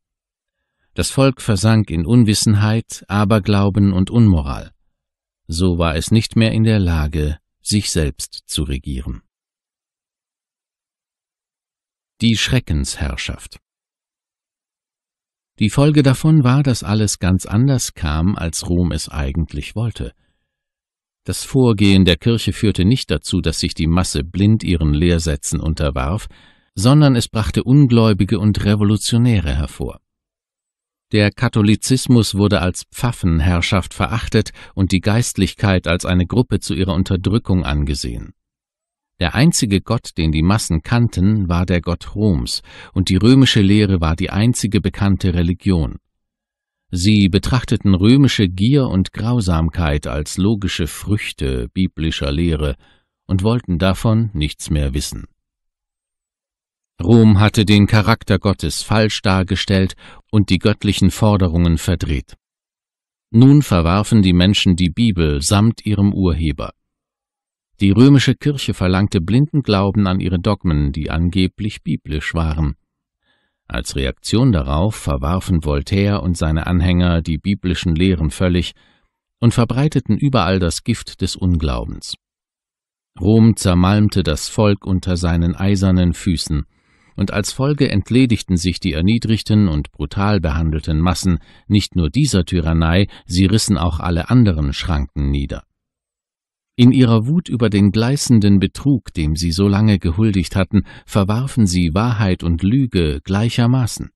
Das Volk versank in Unwissenheit, Aberglauben und Unmoral. So war es nicht mehr in der Lage, sich selbst zu regieren. Die Schreckensherrschaft die Folge davon war, dass alles ganz anders kam, als Rom es eigentlich wollte. Das Vorgehen der Kirche führte nicht dazu, dass sich die Masse blind ihren Lehrsätzen unterwarf, sondern es brachte Ungläubige und Revolutionäre hervor. Der Katholizismus wurde als Pfaffenherrschaft verachtet und die Geistlichkeit als eine Gruppe zu ihrer Unterdrückung angesehen. Der einzige Gott, den die Massen kannten, war der Gott Roms, und die römische Lehre war die einzige bekannte Religion. Sie betrachteten römische Gier und Grausamkeit als logische Früchte biblischer Lehre und wollten davon nichts mehr wissen. Rom hatte den Charakter Gottes falsch dargestellt und die göttlichen Forderungen verdreht. Nun verwarfen die Menschen die Bibel samt ihrem Urheber. Die römische Kirche verlangte blinden Glauben an ihre Dogmen, die angeblich biblisch waren. Als Reaktion darauf verwarfen Voltaire und seine Anhänger die biblischen Lehren völlig und verbreiteten überall das Gift des Unglaubens. Rom zermalmte das Volk unter seinen eisernen Füßen, und als Folge entledigten sich die erniedrigten und brutal behandelten Massen nicht nur dieser Tyrannei, sie rissen auch alle anderen Schranken nieder. In ihrer Wut über den gleißenden Betrug, dem sie so lange gehuldigt hatten, verwarfen sie Wahrheit und Lüge gleichermaßen.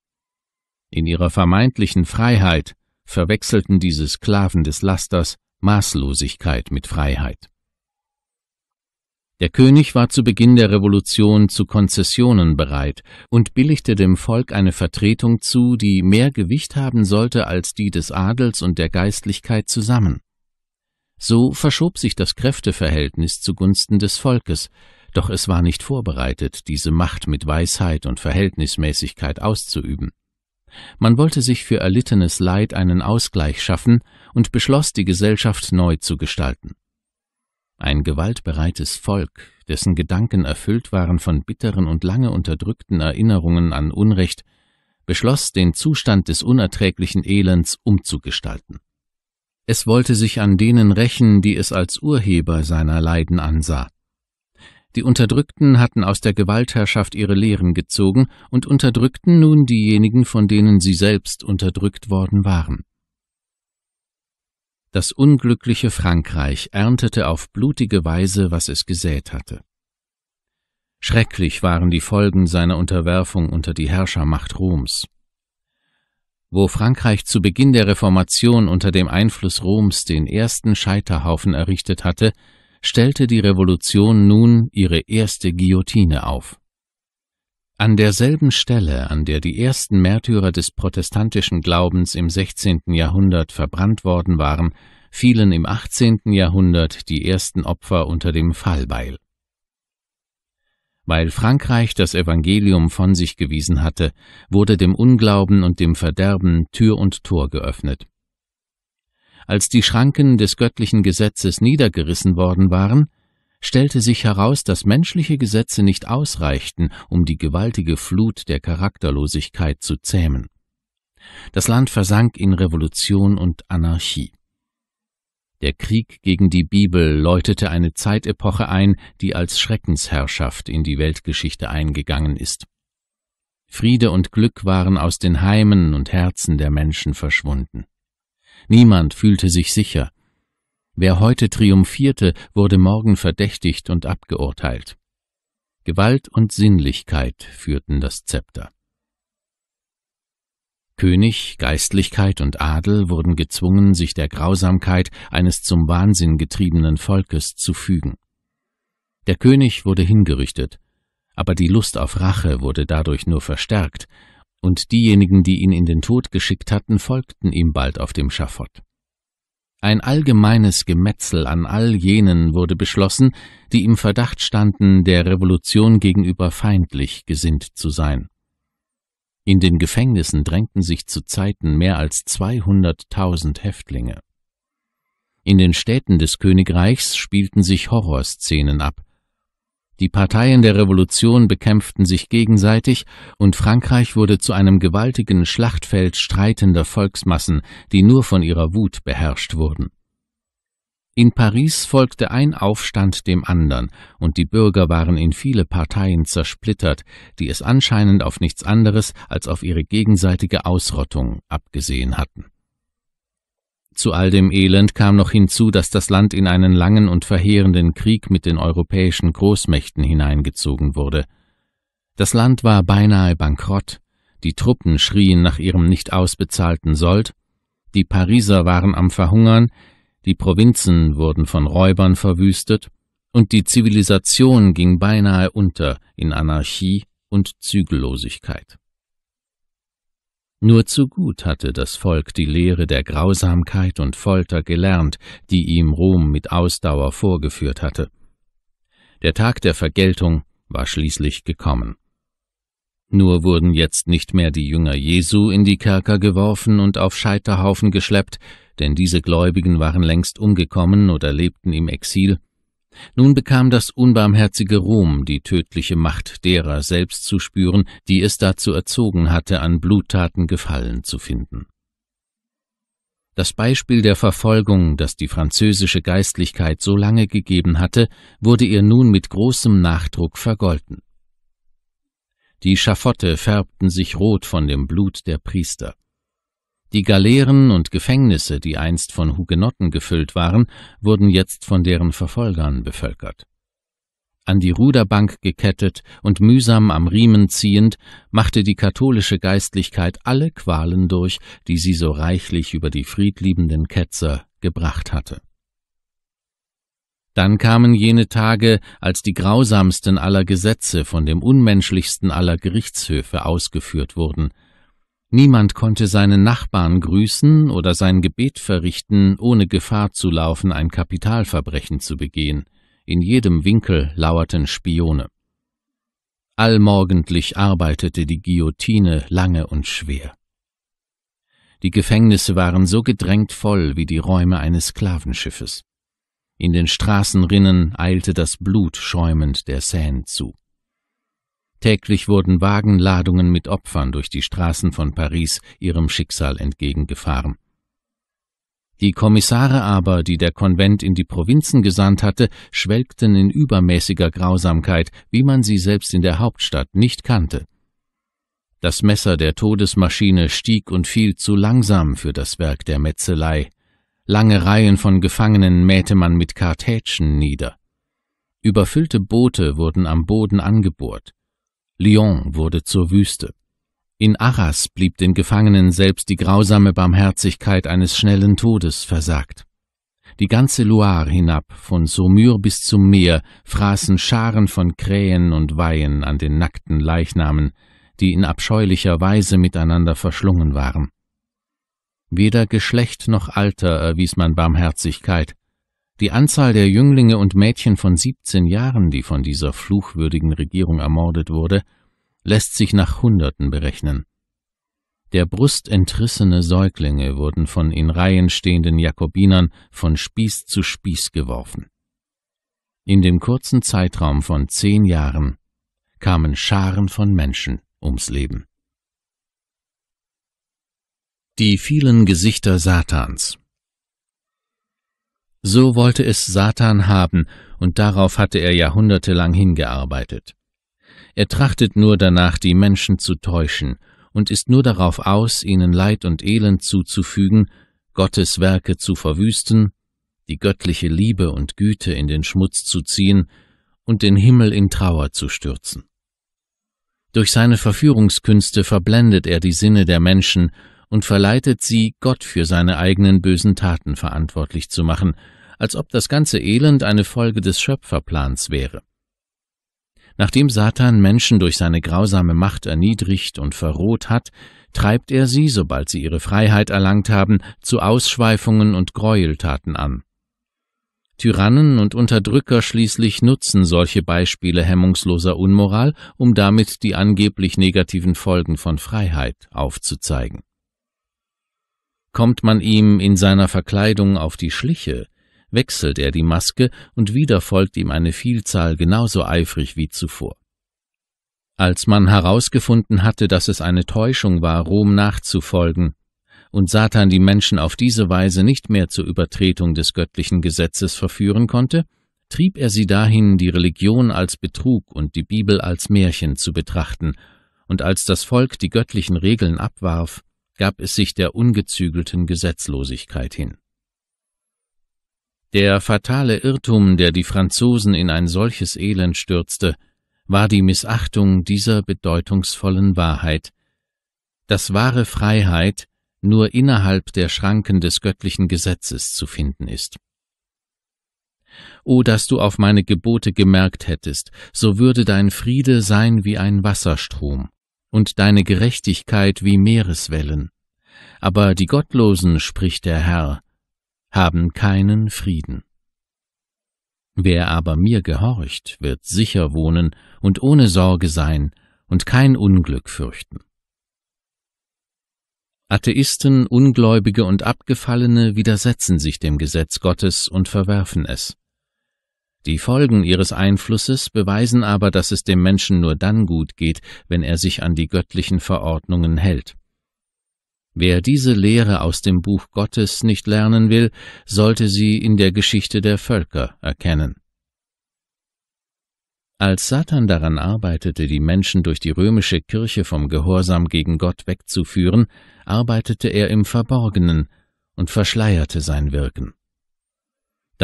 In ihrer vermeintlichen Freiheit verwechselten diese Sklaven des Lasters Maßlosigkeit mit Freiheit. Der König war zu Beginn der Revolution zu Konzessionen bereit und billigte dem Volk eine Vertretung zu, die mehr Gewicht haben sollte als die des Adels und der Geistlichkeit zusammen. So verschob sich das Kräfteverhältnis zugunsten des Volkes, doch es war nicht vorbereitet, diese Macht mit Weisheit und Verhältnismäßigkeit auszuüben. Man wollte sich für erlittenes Leid einen Ausgleich schaffen und beschloss, die Gesellschaft neu zu gestalten. Ein gewaltbereites Volk, dessen Gedanken erfüllt waren von bitteren und lange unterdrückten Erinnerungen an Unrecht, beschloss, den Zustand des unerträglichen Elends umzugestalten. Es wollte sich an denen rächen, die es als Urheber seiner Leiden ansah. Die Unterdrückten hatten aus der Gewaltherrschaft ihre Lehren gezogen und unterdrückten nun diejenigen, von denen sie selbst unterdrückt worden waren. Das unglückliche Frankreich erntete auf blutige Weise, was es gesät hatte. Schrecklich waren die Folgen seiner Unterwerfung unter die Herrschermacht Roms wo Frankreich zu Beginn der Reformation unter dem Einfluss Roms den ersten Scheiterhaufen errichtet hatte, stellte die Revolution nun ihre erste Guillotine auf. An derselben Stelle, an der die ersten Märtyrer des protestantischen Glaubens im 16. Jahrhundert verbrannt worden waren, fielen im 18. Jahrhundert die ersten Opfer unter dem Fallbeil. Weil Frankreich das Evangelium von sich gewiesen hatte, wurde dem Unglauben und dem Verderben Tür und Tor geöffnet. Als die Schranken des göttlichen Gesetzes niedergerissen worden waren, stellte sich heraus, dass menschliche Gesetze nicht ausreichten, um die gewaltige Flut der Charakterlosigkeit zu zähmen. Das Land versank in Revolution und Anarchie. Der Krieg gegen die Bibel läutete eine Zeitepoche ein, die als Schreckensherrschaft in die Weltgeschichte eingegangen ist. Friede und Glück waren aus den Heimen und Herzen der Menschen verschwunden. Niemand fühlte sich sicher. Wer heute triumphierte, wurde morgen verdächtigt und abgeurteilt. Gewalt und Sinnlichkeit führten das Zepter. König, Geistlichkeit und Adel wurden gezwungen, sich der Grausamkeit eines zum Wahnsinn getriebenen Volkes zu fügen. Der König wurde hingerichtet, aber die Lust auf Rache wurde dadurch nur verstärkt, und diejenigen, die ihn in den Tod geschickt hatten, folgten ihm bald auf dem Schafott. Ein allgemeines Gemetzel an all jenen wurde beschlossen, die im Verdacht standen, der Revolution gegenüber feindlich gesinnt zu sein. In den Gefängnissen drängten sich zu Zeiten mehr als 200.000 Häftlinge. In den Städten des Königreichs spielten sich Horrorszenen ab. Die Parteien der Revolution bekämpften sich gegenseitig und Frankreich wurde zu einem gewaltigen Schlachtfeld streitender Volksmassen, die nur von ihrer Wut beherrscht wurden. In Paris folgte ein Aufstand dem anderen, und die Bürger waren in viele Parteien zersplittert, die es anscheinend auf nichts anderes als auf ihre gegenseitige Ausrottung abgesehen hatten. Zu all dem Elend kam noch hinzu, dass das Land in einen langen und verheerenden Krieg mit den europäischen Großmächten hineingezogen wurde. Das Land war beinahe bankrott, die Truppen schrien nach ihrem nicht ausbezahlten Sold, die Pariser waren am Verhungern, die Provinzen wurden von Räubern verwüstet, und die Zivilisation ging beinahe unter in Anarchie und Zügellosigkeit. Nur zu gut hatte das Volk die Lehre der Grausamkeit und Folter gelernt, die ihm Rom mit Ausdauer vorgeführt hatte. Der Tag der Vergeltung war schließlich gekommen. Nur wurden jetzt nicht mehr die Jünger Jesu in die Kerker geworfen und auf Scheiterhaufen geschleppt, denn diese Gläubigen waren längst umgekommen oder lebten im Exil. Nun bekam das unbarmherzige Rom die tödliche Macht derer selbst zu spüren, die es dazu erzogen hatte, an Bluttaten Gefallen zu finden. Das Beispiel der Verfolgung, das die französische Geistlichkeit so lange gegeben hatte, wurde ihr nun mit großem Nachdruck vergolten. Die Schafotte färbten sich rot von dem Blut der Priester. Die Galeeren und Gefängnisse, die einst von Hugenotten gefüllt waren, wurden jetzt von deren Verfolgern bevölkert. An die Ruderbank gekettet und mühsam am Riemen ziehend, machte die katholische Geistlichkeit alle Qualen durch, die sie so reichlich über die friedliebenden Ketzer gebracht hatte. Dann kamen jene Tage, als die grausamsten aller Gesetze von dem unmenschlichsten aller Gerichtshöfe ausgeführt wurden. Niemand konnte seinen Nachbarn grüßen oder sein Gebet verrichten, ohne Gefahr zu laufen, ein Kapitalverbrechen zu begehen. In jedem Winkel lauerten Spione. Allmorgendlich arbeitete die Guillotine lange und schwer. Die Gefängnisse waren so gedrängt voll wie die Räume eines Sklavenschiffes. In den Straßenrinnen eilte das Blut schäumend der Seine zu. Täglich wurden Wagenladungen mit Opfern durch die Straßen von Paris ihrem Schicksal entgegengefahren. Die Kommissare aber, die der Konvent in die Provinzen gesandt hatte, schwelgten in übermäßiger Grausamkeit, wie man sie selbst in der Hauptstadt nicht kannte. Das Messer der Todesmaschine stieg und fiel zu langsam für das Werk der Metzelei, Lange Reihen von Gefangenen mähte man mit Kartätschen nieder. Überfüllte Boote wurden am Boden angebohrt. Lyon wurde zur Wüste. In Arras blieb den Gefangenen selbst die grausame Barmherzigkeit eines schnellen Todes versagt. Die ganze Loire hinab, von Saumur bis zum Meer, fraßen Scharen von Krähen und Weihen an den nackten Leichnamen, die in abscheulicher Weise miteinander verschlungen waren. Weder Geschlecht noch Alter erwies man Barmherzigkeit. Die Anzahl der Jünglinge und Mädchen von 17 Jahren, die von dieser fluchwürdigen Regierung ermordet wurde, lässt sich nach Hunderten berechnen. Der Brust entrissene Säuglinge wurden von in Reihen stehenden Jakobinern von Spieß zu Spieß geworfen. In dem kurzen Zeitraum von zehn Jahren kamen Scharen von Menschen ums Leben. Die vielen Gesichter Satans. So wollte es Satan haben, und darauf hatte er jahrhundertelang hingearbeitet. Er trachtet nur danach, die Menschen zu täuschen, und ist nur darauf aus, ihnen Leid und Elend zuzufügen, Gottes Werke zu verwüsten, die göttliche Liebe und Güte in den Schmutz zu ziehen und den Himmel in Trauer zu stürzen. Durch seine Verführungskünste verblendet er die Sinne der Menschen und verleitet sie, Gott für seine eigenen bösen Taten verantwortlich zu machen, als ob das ganze Elend eine Folge des Schöpferplans wäre. Nachdem Satan Menschen durch seine grausame Macht erniedrigt und verroht hat, treibt er sie, sobald sie ihre Freiheit erlangt haben, zu Ausschweifungen und Gräueltaten an. Tyrannen und Unterdrücker schließlich nutzen solche Beispiele hemmungsloser Unmoral, um damit die angeblich negativen Folgen von Freiheit aufzuzeigen. Kommt man ihm in seiner Verkleidung auf die Schliche, wechselt er die Maske und wieder folgt ihm eine Vielzahl genauso eifrig wie zuvor. Als man herausgefunden hatte, dass es eine Täuschung war, Rom nachzufolgen, und Satan die Menschen auf diese Weise nicht mehr zur Übertretung des göttlichen Gesetzes verführen konnte, trieb er sie dahin, die Religion als Betrug und die Bibel als Märchen zu betrachten, und als das Volk die göttlichen Regeln abwarf, gab es sich der ungezügelten Gesetzlosigkeit hin. Der fatale Irrtum, der die Franzosen in ein solches Elend stürzte, war die Missachtung dieser bedeutungsvollen Wahrheit, dass wahre Freiheit nur innerhalb der Schranken des göttlichen Gesetzes zu finden ist. O dass du auf meine Gebote gemerkt hättest, so würde dein Friede sein wie ein Wasserstrom, und deine Gerechtigkeit wie Meereswellen. Aber die Gottlosen, spricht der Herr, haben keinen Frieden. Wer aber mir gehorcht, wird sicher wohnen und ohne Sorge sein und kein Unglück fürchten. Atheisten, Ungläubige und Abgefallene widersetzen sich dem Gesetz Gottes und verwerfen es. Die Folgen ihres Einflusses beweisen aber, dass es dem Menschen nur dann gut geht, wenn er sich an die göttlichen Verordnungen hält. Wer diese Lehre aus dem Buch Gottes nicht lernen will, sollte sie in der Geschichte der Völker erkennen. Als Satan daran arbeitete, die Menschen durch die römische Kirche vom Gehorsam gegen Gott wegzuführen, arbeitete er im Verborgenen und verschleierte sein Wirken.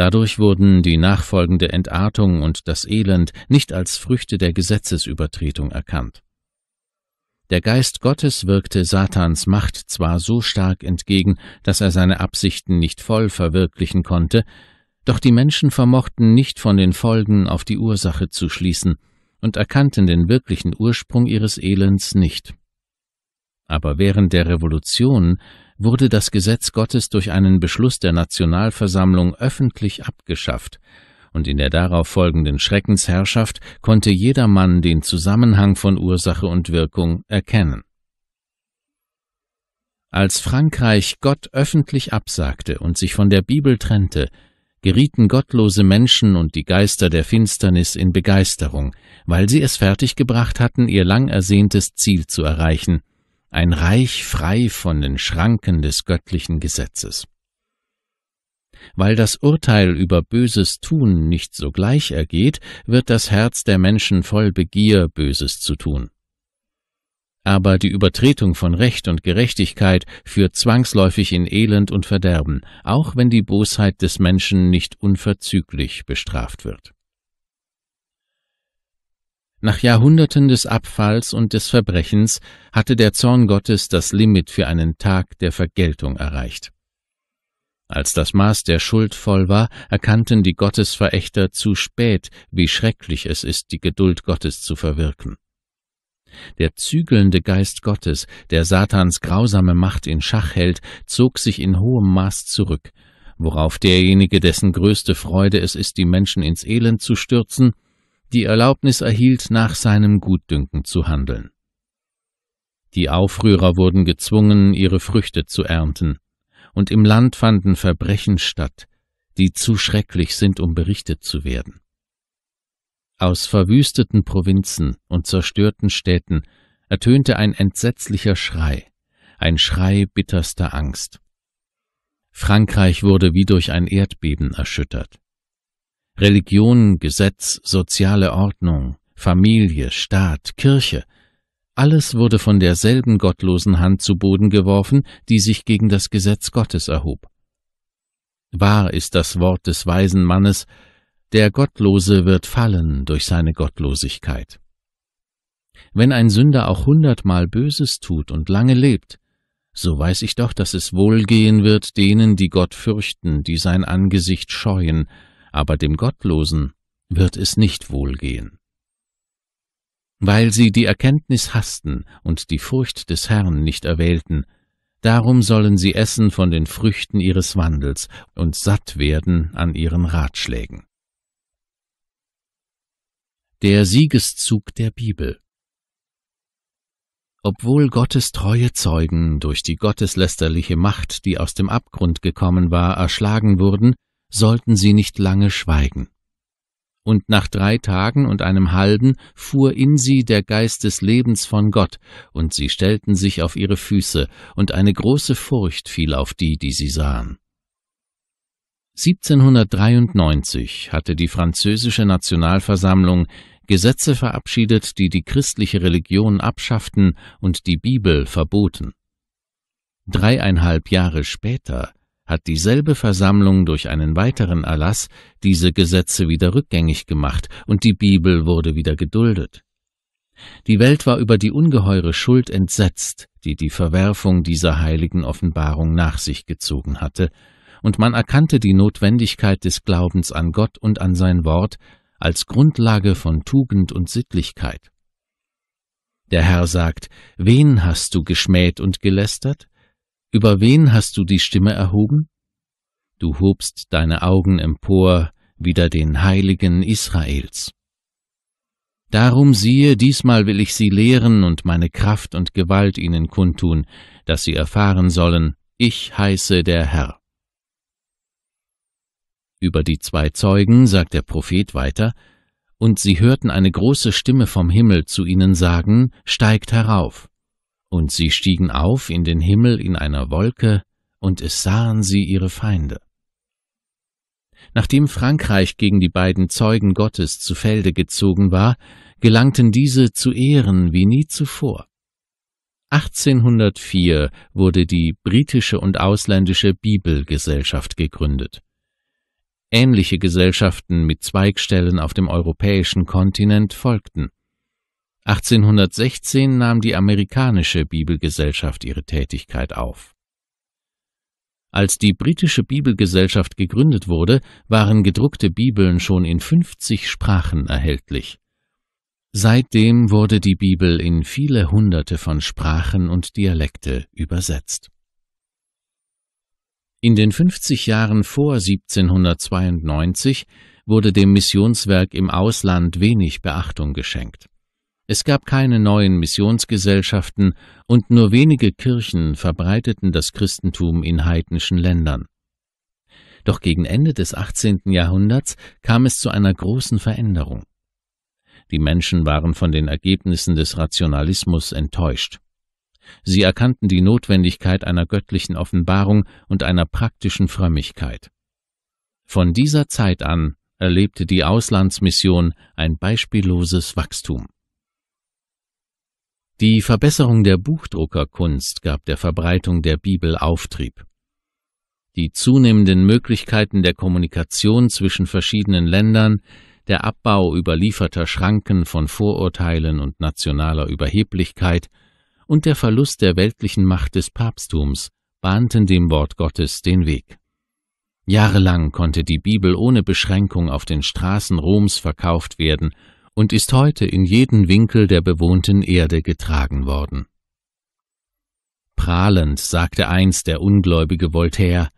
Dadurch wurden die nachfolgende Entartung und das Elend nicht als Früchte der Gesetzesübertretung erkannt. Der Geist Gottes wirkte Satans Macht zwar so stark entgegen, dass er seine Absichten nicht voll verwirklichen konnte, doch die Menschen vermochten nicht von den Folgen auf die Ursache zu schließen und erkannten den wirklichen Ursprung ihres Elends nicht. Aber während der Revolution wurde das Gesetz Gottes durch einen Beschluss der Nationalversammlung öffentlich abgeschafft, und in der darauf folgenden Schreckensherrschaft konnte jedermann den Zusammenhang von Ursache und Wirkung erkennen. Als Frankreich Gott öffentlich absagte und sich von der Bibel trennte, gerieten gottlose Menschen und die Geister der Finsternis in Begeisterung, weil sie es fertiggebracht hatten, ihr lang ersehntes Ziel zu erreichen, ein Reich frei von den Schranken des göttlichen Gesetzes. Weil das Urteil über böses Tun nicht sogleich ergeht, wird das Herz der Menschen voll Begier, Böses zu tun. Aber die Übertretung von Recht und Gerechtigkeit führt zwangsläufig in Elend und Verderben, auch wenn die Bosheit des Menschen nicht unverzüglich bestraft wird. Nach Jahrhunderten des Abfalls und des Verbrechens hatte der Zorn Gottes das Limit für einen Tag der Vergeltung erreicht. Als das Maß der Schuld voll war, erkannten die Gottesverächter zu spät, wie schrecklich es ist, die Geduld Gottes zu verwirken. Der zügelnde Geist Gottes, der Satans grausame Macht in Schach hält, zog sich in hohem Maß zurück, worauf derjenige, dessen größte Freude es ist, die Menschen ins Elend zu stürzen, die Erlaubnis erhielt, nach seinem Gutdünken zu handeln. Die Aufrührer wurden gezwungen, ihre Früchte zu ernten, und im Land fanden Verbrechen statt, die zu schrecklich sind, um berichtet zu werden. Aus verwüsteten Provinzen und zerstörten Städten ertönte ein entsetzlicher Schrei, ein Schrei bitterster Angst. Frankreich wurde wie durch ein Erdbeben erschüttert. Religion, Gesetz, soziale Ordnung, Familie, Staat, Kirche, alles wurde von derselben gottlosen Hand zu Boden geworfen, die sich gegen das Gesetz Gottes erhob. Wahr ist das Wort des weisen Mannes, der Gottlose wird fallen durch seine Gottlosigkeit. Wenn ein Sünder auch hundertmal Böses tut und lange lebt, so weiß ich doch, dass es wohlgehen wird denen, die Gott fürchten, die sein Angesicht scheuen, aber dem Gottlosen wird es nicht wohlgehen. Weil sie die Erkenntnis hassten und die Furcht des Herrn nicht erwählten, darum sollen sie essen von den Früchten ihres Wandels und satt werden an ihren Ratschlägen. Der Siegeszug der Bibel obwohl Gottes treue Zeugen durch die gotteslästerliche Macht, die aus dem Abgrund gekommen war, erschlagen wurden, sollten sie nicht lange schweigen. Und nach drei Tagen und einem halben fuhr in sie der Geist des Lebens von Gott, und sie stellten sich auf ihre Füße, und eine große Furcht fiel auf die, die sie sahen. 1793 hatte die französische Nationalversammlung Gesetze verabschiedet, die die christliche Religion abschafften und die Bibel verboten. Dreieinhalb Jahre später hat dieselbe Versammlung durch einen weiteren Erlass diese Gesetze wieder rückgängig gemacht und die Bibel wurde wieder geduldet. Die Welt war über die ungeheure Schuld entsetzt, die die Verwerfung dieser heiligen Offenbarung nach sich gezogen hatte, und man erkannte die Notwendigkeit des Glaubens an Gott und an sein Wort als Grundlage von Tugend und Sittlichkeit. Der Herr sagt, wen hast du geschmäht und gelästert? Über wen hast du die Stimme erhoben? Du hobst deine Augen empor wider den Heiligen Israels. Darum siehe, diesmal will ich sie lehren und meine Kraft und Gewalt ihnen kundtun, dass sie erfahren sollen, ich heiße der Herr. Über die zwei Zeugen sagt der Prophet weiter, und sie hörten eine große Stimme vom Himmel zu ihnen sagen, steigt herauf. Und sie stiegen auf in den Himmel in einer Wolke, und es sahen sie ihre Feinde. Nachdem Frankreich gegen die beiden Zeugen Gottes zu Felde gezogen war, gelangten diese zu Ehren wie nie zuvor. 1804 wurde die britische und ausländische Bibelgesellschaft gegründet. Ähnliche Gesellschaften mit Zweigstellen auf dem europäischen Kontinent folgten. 1816 nahm die amerikanische Bibelgesellschaft ihre Tätigkeit auf. Als die britische Bibelgesellschaft gegründet wurde, waren gedruckte Bibeln schon in 50 Sprachen erhältlich. Seitdem wurde die Bibel in viele Hunderte von Sprachen und Dialekte übersetzt. In den 50 Jahren vor 1792 wurde dem Missionswerk im Ausland wenig Beachtung geschenkt. Es gab keine neuen Missionsgesellschaften und nur wenige Kirchen verbreiteten das Christentum in heidnischen Ländern. Doch gegen Ende des 18. Jahrhunderts kam es zu einer großen Veränderung. Die Menschen waren von den Ergebnissen des Rationalismus enttäuscht. Sie erkannten die Notwendigkeit einer göttlichen Offenbarung und einer praktischen Frömmigkeit. Von dieser Zeit an erlebte die Auslandsmission ein beispielloses Wachstum. Die Verbesserung der Buchdruckerkunst gab der Verbreitung der Bibel Auftrieb. Die zunehmenden Möglichkeiten der Kommunikation zwischen verschiedenen Ländern, der Abbau überlieferter Schranken von Vorurteilen und nationaler Überheblichkeit und der Verlust der weltlichen Macht des Papsttums bahnten dem Wort Gottes den Weg. Jahrelang konnte die Bibel ohne Beschränkung auf den Straßen Roms verkauft werden und ist heute in jeden Winkel der bewohnten Erde getragen worden. Prahlend sagte einst der ungläubige Voltaire,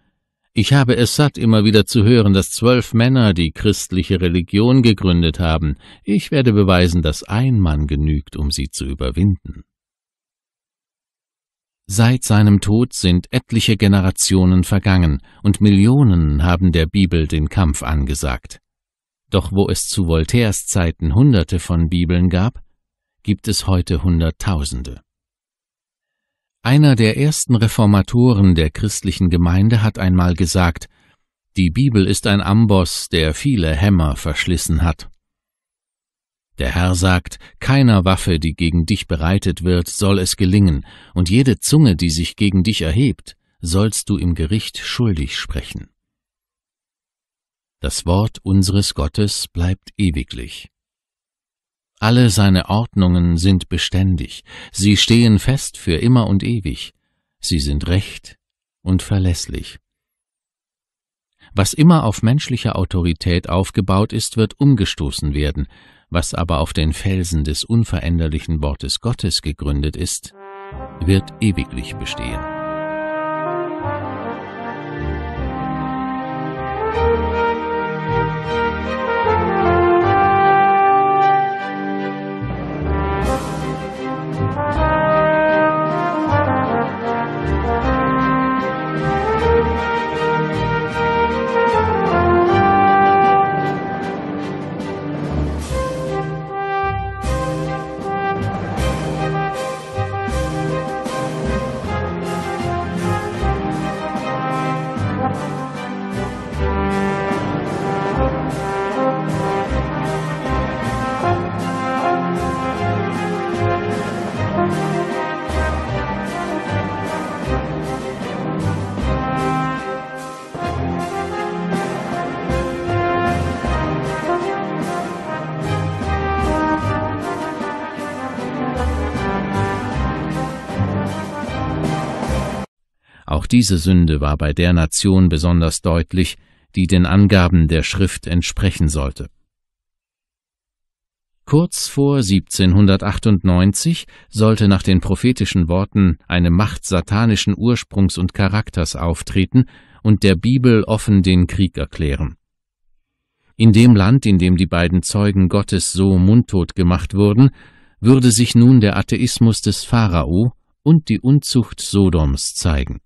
ich habe es satt, immer wieder zu hören, dass zwölf Männer die christliche Religion gegründet haben. Ich werde beweisen, dass ein Mann genügt, um sie zu überwinden. Seit seinem Tod sind etliche Generationen vergangen und Millionen haben der Bibel den Kampf angesagt. Doch wo es zu Voltaires Zeiten Hunderte von Bibeln gab, gibt es heute Hunderttausende. Einer der ersten Reformatoren der christlichen Gemeinde hat einmal gesagt, die Bibel ist ein Amboss, der viele Hämmer verschlissen hat. Der Herr sagt, keiner Waffe, die gegen dich bereitet wird, soll es gelingen, und jede Zunge, die sich gegen dich erhebt, sollst du im Gericht schuldig sprechen. Das Wort unseres Gottes bleibt ewiglich. Alle seine Ordnungen sind beständig, sie stehen fest für immer und ewig, sie sind recht und verlässlich. Was immer auf menschlicher Autorität aufgebaut ist, wird umgestoßen werden, was aber auf den Felsen des unveränderlichen Wortes Gottes gegründet ist, wird ewiglich bestehen. diese Sünde war bei der Nation besonders deutlich, die den Angaben der Schrift entsprechen sollte. Kurz vor 1798 sollte nach den prophetischen Worten eine Macht satanischen Ursprungs und Charakters auftreten und der Bibel offen den Krieg erklären. In dem Land, in dem die beiden Zeugen Gottes so mundtot gemacht wurden, würde sich nun der Atheismus des Pharao und die Unzucht Sodoms zeigen.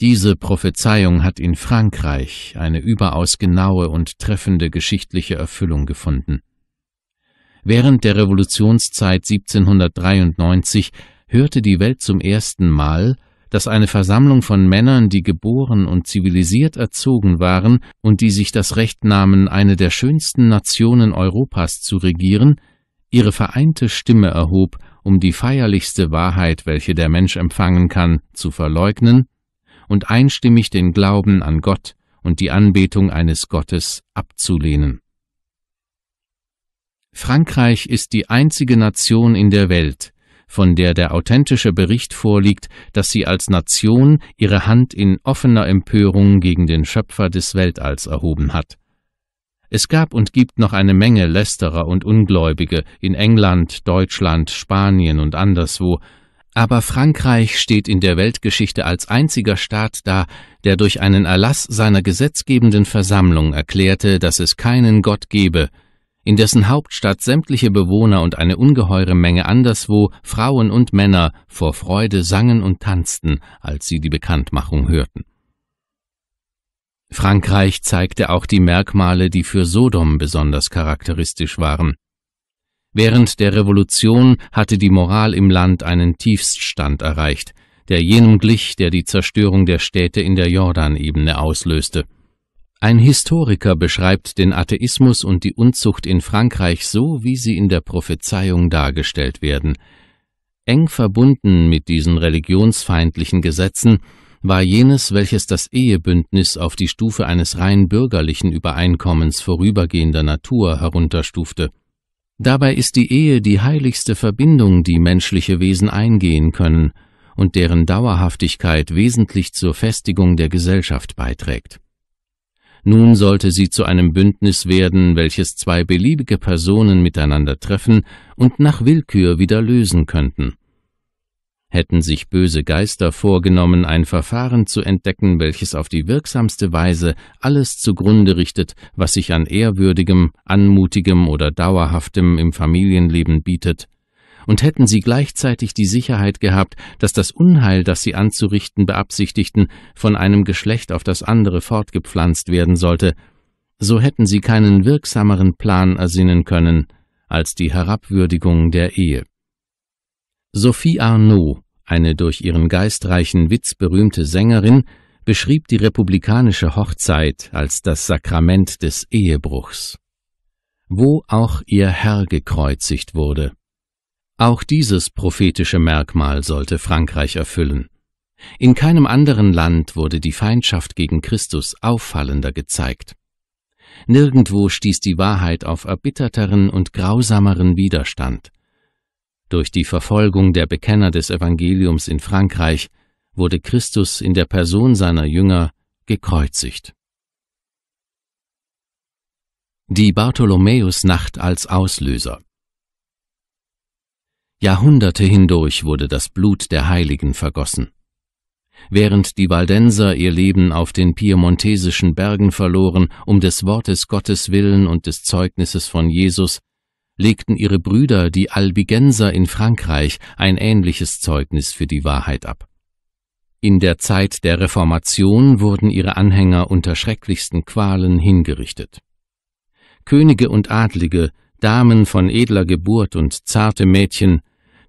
Diese Prophezeiung hat in Frankreich eine überaus genaue und treffende geschichtliche Erfüllung gefunden. Während der Revolutionszeit 1793 hörte die Welt zum ersten Mal, dass eine Versammlung von Männern, die geboren und zivilisiert erzogen waren und die sich das Recht nahmen, eine der schönsten Nationen Europas zu regieren, ihre vereinte Stimme erhob, um die feierlichste Wahrheit, welche der Mensch empfangen kann, zu verleugnen und einstimmig den Glauben an Gott und die Anbetung eines Gottes abzulehnen. Frankreich ist die einzige Nation in der Welt, von der der authentische Bericht vorliegt, dass sie als Nation ihre Hand in offener Empörung gegen den Schöpfer des Weltalls erhoben hat. Es gab und gibt noch eine Menge Lästerer und Ungläubige in England, Deutschland, Spanien und anderswo, aber Frankreich steht in der Weltgeschichte als einziger Staat da, der durch einen Erlass seiner gesetzgebenden Versammlung erklärte, dass es keinen Gott gebe, in dessen Hauptstadt sämtliche Bewohner und eine ungeheure Menge anderswo, Frauen und Männer, vor Freude sangen und tanzten, als sie die Bekanntmachung hörten. Frankreich zeigte auch die Merkmale, die für Sodom besonders charakteristisch waren. Während der Revolution hatte die Moral im Land einen Tiefststand erreicht, der jenem glich, der die Zerstörung der Städte in der Jordanebene auslöste. Ein Historiker beschreibt den Atheismus und die Unzucht in Frankreich so, wie sie in der Prophezeiung dargestellt werden. Eng verbunden mit diesen religionsfeindlichen Gesetzen war jenes, welches das Ehebündnis auf die Stufe eines rein bürgerlichen Übereinkommens vorübergehender Natur herunterstufte. Dabei ist die Ehe die heiligste Verbindung, die menschliche Wesen eingehen können und deren Dauerhaftigkeit wesentlich zur Festigung der Gesellschaft beiträgt. Nun sollte sie zu einem Bündnis werden, welches zwei beliebige Personen miteinander treffen und nach Willkür wieder lösen könnten hätten sich böse Geister vorgenommen, ein Verfahren zu entdecken, welches auf die wirksamste Weise alles zugrunde richtet, was sich an ehrwürdigem, anmutigem oder dauerhaftem im Familienleben bietet, und hätten sie gleichzeitig die Sicherheit gehabt, dass das Unheil, das sie anzurichten beabsichtigten, von einem Geschlecht auf das andere fortgepflanzt werden sollte, so hätten sie keinen wirksameren Plan ersinnen können als die Herabwürdigung der Ehe. Sophie Arnaud, eine durch ihren geistreichen Witz berühmte Sängerin, beschrieb die republikanische Hochzeit als das Sakrament des Ehebruchs. Wo auch ihr Herr gekreuzigt wurde. Auch dieses prophetische Merkmal sollte Frankreich erfüllen. In keinem anderen Land wurde die Feindschaft gegen Christus auffallender gezeigt. Nirgendwo stieß die Wahrheit auf erbitterteren und grausameren Widerstand. Durch die Verfolgung der Bekenner des Evangeliums in Frankreich wurde Christus in der Person seiner Jünger gekreuzigt. Die Bartholomäusnacht als Auslöser Jahrhunderte hindurch wurde das Blut der Heiligen vergossen. Während die Waldenser ihr Leben auf den piemontesischen Bergen verloren, um des Wortes Gottes willen und des Zeugnisses von Jesus, legten ihre Brüder, die Albigenser in Frankreich, ein ähnliches Zeugnis für die Wahrheit ab. In der Zeit der Reformation wurden ihre Anhänger unter schrecklichsten Qualen hingerichtet. Könige und Adlige, Damen von edler Geburt und zarte Mädchen,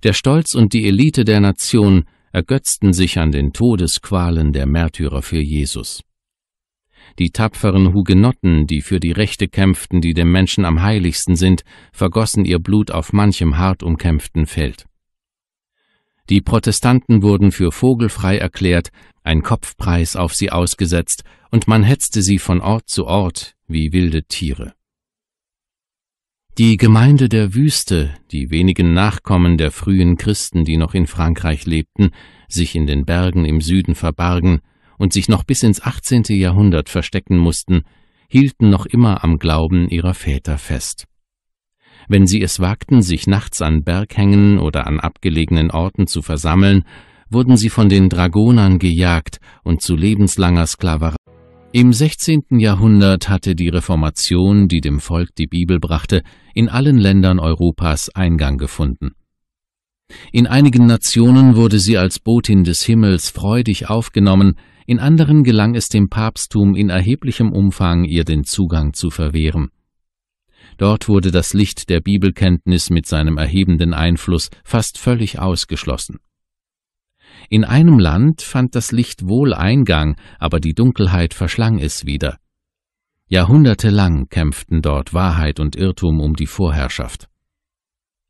der Stolz und die Elite der Nation ergötzten sich an den Todesqualen der Märtyrer für Jesus. Die tapferen Hugenotten, die für die Rechte kämpften, die dem Menschen am heiligsten sind, vergossen ihr Blut auf manchem hart umkämpften Feld. Die Protestanten wurden für vogelfrei erklärt, ein Kopfpreis auf sie ausgesetzt, und man hetzte sie von Ort zu Ort wie wilde Tiere. Die Gemeinde der Wüste, die wenigen Nachkommen der frühen Christen, die noch in Frankreich lebten, sich in den Bergen im Süden verbargen, und sich noch bis ins 18. Jahrhundert verstecken mussten, hielten noch immer am Glauben ihrer Väter fest. Wenn sie es wagten, sich nachts an Berghängen oder an abgelegenen Orten zu versammeln, wurden sie von den Dragonern gejagt und zu lebenslanger Sklaverei. Im 16. Jahrhundert hatte die Reformation, die dem Volk die Bibel brachte, in allen Ländern Europas Eingang gefunden. In einigen Nationen wurde sie als Botin des Himmels freudig aufgenommen, in anderen gelang es dem Papsttum in erheblichem Umfang, ihr den Zugang zu verwehren. Dort wurde das Licht der Bibelkenntnis mit seinem erhebenden Einfluss fast völlig ausgeschlossen. In einem Land fand das Licht wohl Eingang, aber die Dunkelheit verschlang es wieder. Jahrhundertelang kämpften dort Wahrheit und Irrtum um die Vorherrschaft.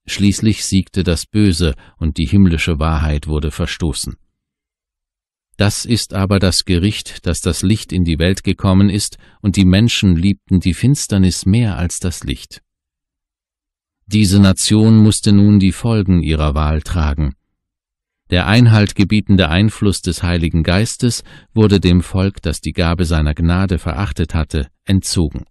Schließlich siegte das Böse und die himmlische Wahrheit wurde verstoßen. Das ist aber das Gericht, dass das Licht in die Welt gekommen ist, und die Menschen liebten die Finsternis mehr als das Licht. Diese Nation musste nun die Folgen ihrer Wahl tragen. Der Einhalt gebietende Einfluss des Heiligen Geistes wurde dem Volk, das die Gabe seiner Gnade verachtet hatte, entzogen.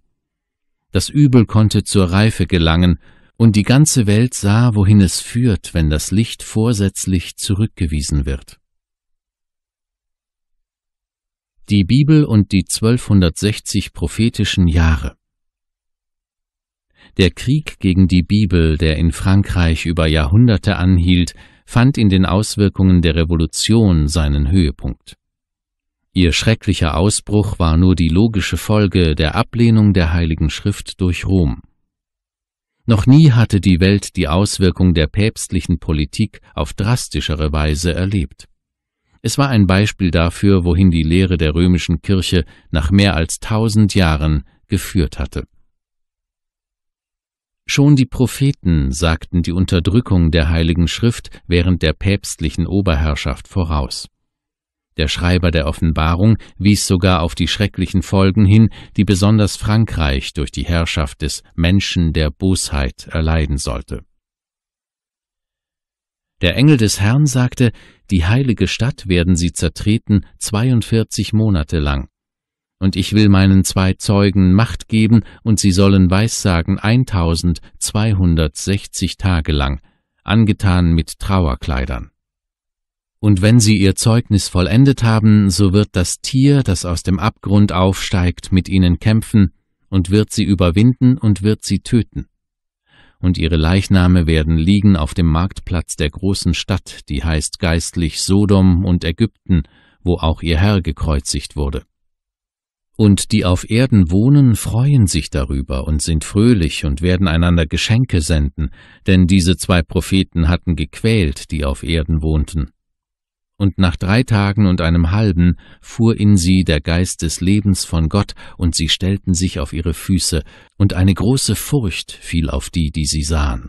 Das Übel konnte zur Reife gelangen, und die ganze Welt sah, wohin es führt, wenn das Licht vorsätzlich zurückgewiesen wird. die Bibel und die 1260 prophetischen Jahre. Der Krieg gegen die Bibel, der in Frankreich über Jahrhunderte anhielt, fand in den Auswirkungen der Revolution seinen Höhepunkt. Ihr schrecklicher Ausbruch war nur die logische Folge der Ablehnung der Heiligen Schrift durch Rom. Noch nie hatte die Welt die Auswirkung der päpstlichen Politik auf drastischere Weise erlebt. Es war ein Beispiel dafür, wohin die Lehre der römischen Kirche nach mehr als tausend Jahren geführt hatte. Schon die Propheten sagten die Unterdrückung der Heiligen Schrift während der päpstlichen Oberherrschaft voraus. Der Schreiber der Offenbarung wies sogar auf die schrecklichen Folgen hin, die besonders Frankreich durch die Herrschaft des Menschen der Bosheit erleiden sollte. Der Engel des Herrn sagte, die heilige Stadt werden sie zertreten 42 Monate lang. Und ich will meinen zwei Zeugen Macht geben, und sie sollen Weissagen 1260 Tage lang, angetan mit Trauerkleidern. Und wenn sie ihr Zeugnis vollendet haben, so wird das Tier, das aus dem Abgrund aufsteigt, mit ihnen kämpfen und wird sie überwinden und wird sie töten und ihre Leichname werden liegen auf dem Marktplatz der großen Stadt, die heißt geistlich Sodom und Ägypten, wo auch ihr Herr gekreuzigt wurde. Und die auf Erden wohnen, freuen sich darüber und sind fröhlich und werden einander Geschenke senden, denn diese zwei Propheten hatten gequält, die auf Erden wohnten. Und nach drei Tagen und einem halben fuhr in sie der Geist des Lebens von Gott, und sie stellten sich auf ihre Füße, und eine große Furcht fiel auf die, die sie sahen.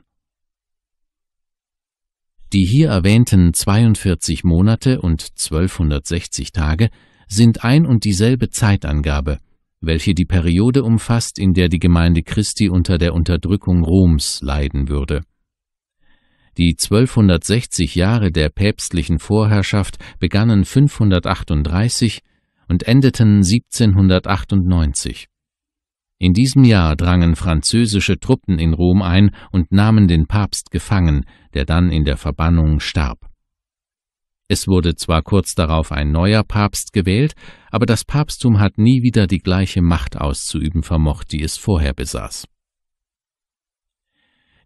Die hier erwähnten 42 Monate und 1260 Tage sind ein und dieselbe Zeitangabe, welche die Periode umfasst, in der die Gemeinde Christi unter der Unterdrückung Roms leiden würde. Die 1260 Jahre der päpstlichen Vorherrschaft begannen 538 und endeten 1798. In diesem Jahr drangen französische Truppen in Rom ein und nahmen den Papst gefangen, der dann in der Verbannung starb. Es wurde zwar kurz darauf ein neuer Papst gewählt, aber das Papsttum hat nie wieder die gleiche Macht auszuüben vermocht, die es vorher besaß.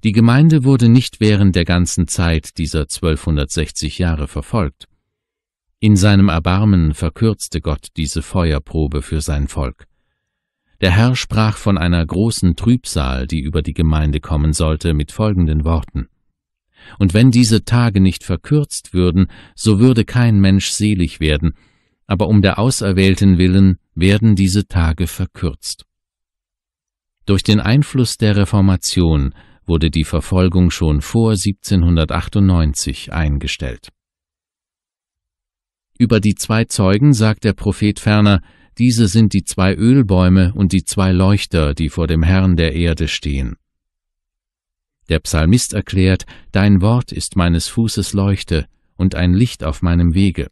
Die Gemeinde wurde nicht während der ganzen Zeit dieser 1260 Jahre verfolgt. In seinem Erbarmen verkürzte Gott diese Feuerprobe für sein Volk. Der Herr sprach von einer großen Trübsal, die über die Gemeinde kommen sollte, mit folgenden Worten. Und wenn diese Tage nicht verkürzt würden, so würde kein Mensch selig werden, aber um der Auserwählten willen werden diese Tage verkürzt. Durch den Einfluss der Reformation wurde die Verfolgung schon vor 1798 eingestellt. Über die zwei Zeugen sagt der Prophet ferner, diese sind die zwei Ölbäume und die zwei Leuchter, die vor dem Herrn der Erde stehen. Der Psalmist erklärt, Dein Wort ist meines Fußes Leuchte und ein Licht auf meinem Wege.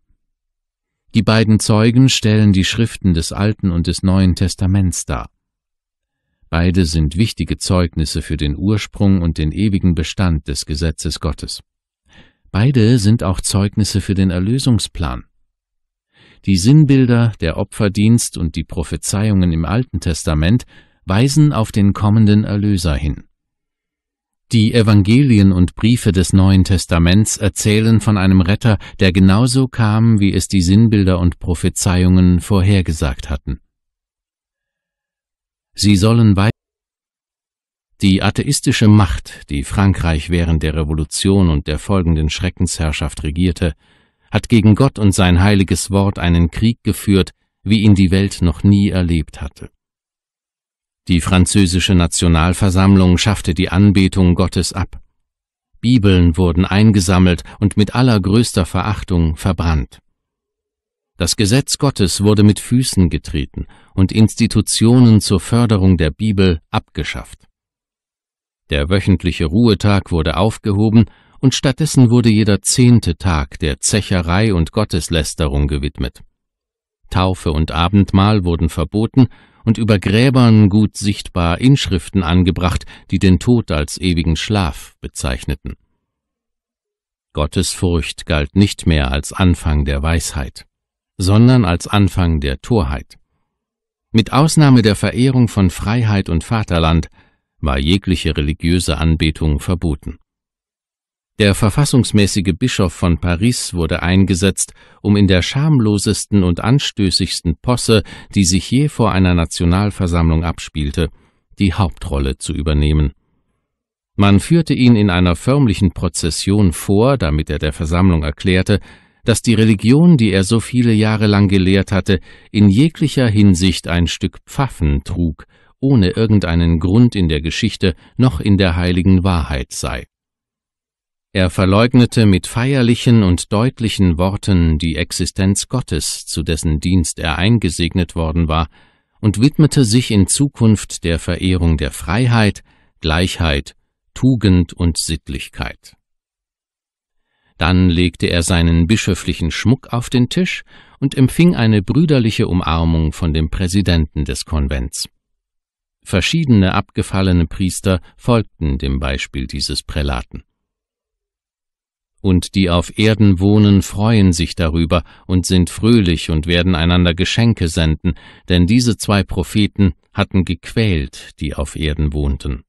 Die beiden Zeugen stellen die Schriften des Alten und des Neuen Testaments dar. Beide sind wichtige Zeugnisse für den Ursprung und den ewigen Bestand des Gesetzes Gottes. Beide sind auch Zeugnisse für den Erlösungsplan. Die Sinnbilder, der Opferdienst und die Prophezeiungen im Alten Testament weisen auf den kommenden Erlöser hin. Die Evangelien und Briefe des Neuen Testaments erzählen von einem Retter, der genauso kam, wie es die Sinnbilder und Prophezeiungen vorhergesagt hatten. Sie sollen bei die atheistische Macht, die Frankreich während der Revolution und der folgenden Schreckensherrschaft regierte, hat gegen Gott und sein heiliges Wort einen Krieg geführt, wie ihn die Welt noch nie erlebt hatte. Die französische Nationalversammlung schaffte die Anbetung Gottes ab. Bibeln wurden eingesammelt und mit allergrößter Verachtung verbrannt. Das Gesetz Gottes wurde mit Füßen getreten und Institutionen zur Förderung der Bibel abgeschafft. Der wöchentliche Ruhetag wurde aufgehoben und stattdessen wurde jeder zehnte Tag der Zecherei und Gotteslästerung gewidmet. Taufe und Abendmahl wurden verboten und über Gräbern gut sichtbar Inschriften angebracht, die den Tod als ewigen Schlaf bezeichneten. Gottesfurcht galt nicht mehr als Anfang der Weisheit sondern als Anfang der Torheit. Mit Ausnahme der Verehrung von Freiheit und Vaterland war jegliche religiöse Anbetung verboten. Der verfassungsmäßige Bischof von Paris wurde eingesetzt, um in der schamlosesten und anstößigsten Posse, die sich je vor einer Nationalversammlung abspielte, die Hauptrolle zu übernehmen. Man führte ihn in einer förmlichen Prozession vor, damit er der Versammlung erklärte, dass die Religion, die er so viele Jahre lang gelehrt hatte, in jeglicher Hinsicht ein Stück Pfaffen trug, ohne irgendeinen Grund in der Geschichte noch in der heiligen Wahrheit sei. Er verleugnete mit feierlichen und deutlichen Worten die Existenz Gottes, zu dessen Dienst er eingesegnet worden war, und widmete sich in Zukunft der Verehrung der Freiheit, Gleichheit, Tugend und Sittlichkeit. Dann legte er seinen bischöflichen Schmuck auf den Tisch und empfing eine brüderliche Umarmung von dem Präsidenten des Konvents. Verschiedene abgefallene Priester folgten dem Beispiel dieses Prälaten. Und die auf Erden wohnen, freuen sich darüber und sind fröhlich und werden einander Geschenke senden, denn diese zwei Propheten hatten gequält, die auf Erden wohnten.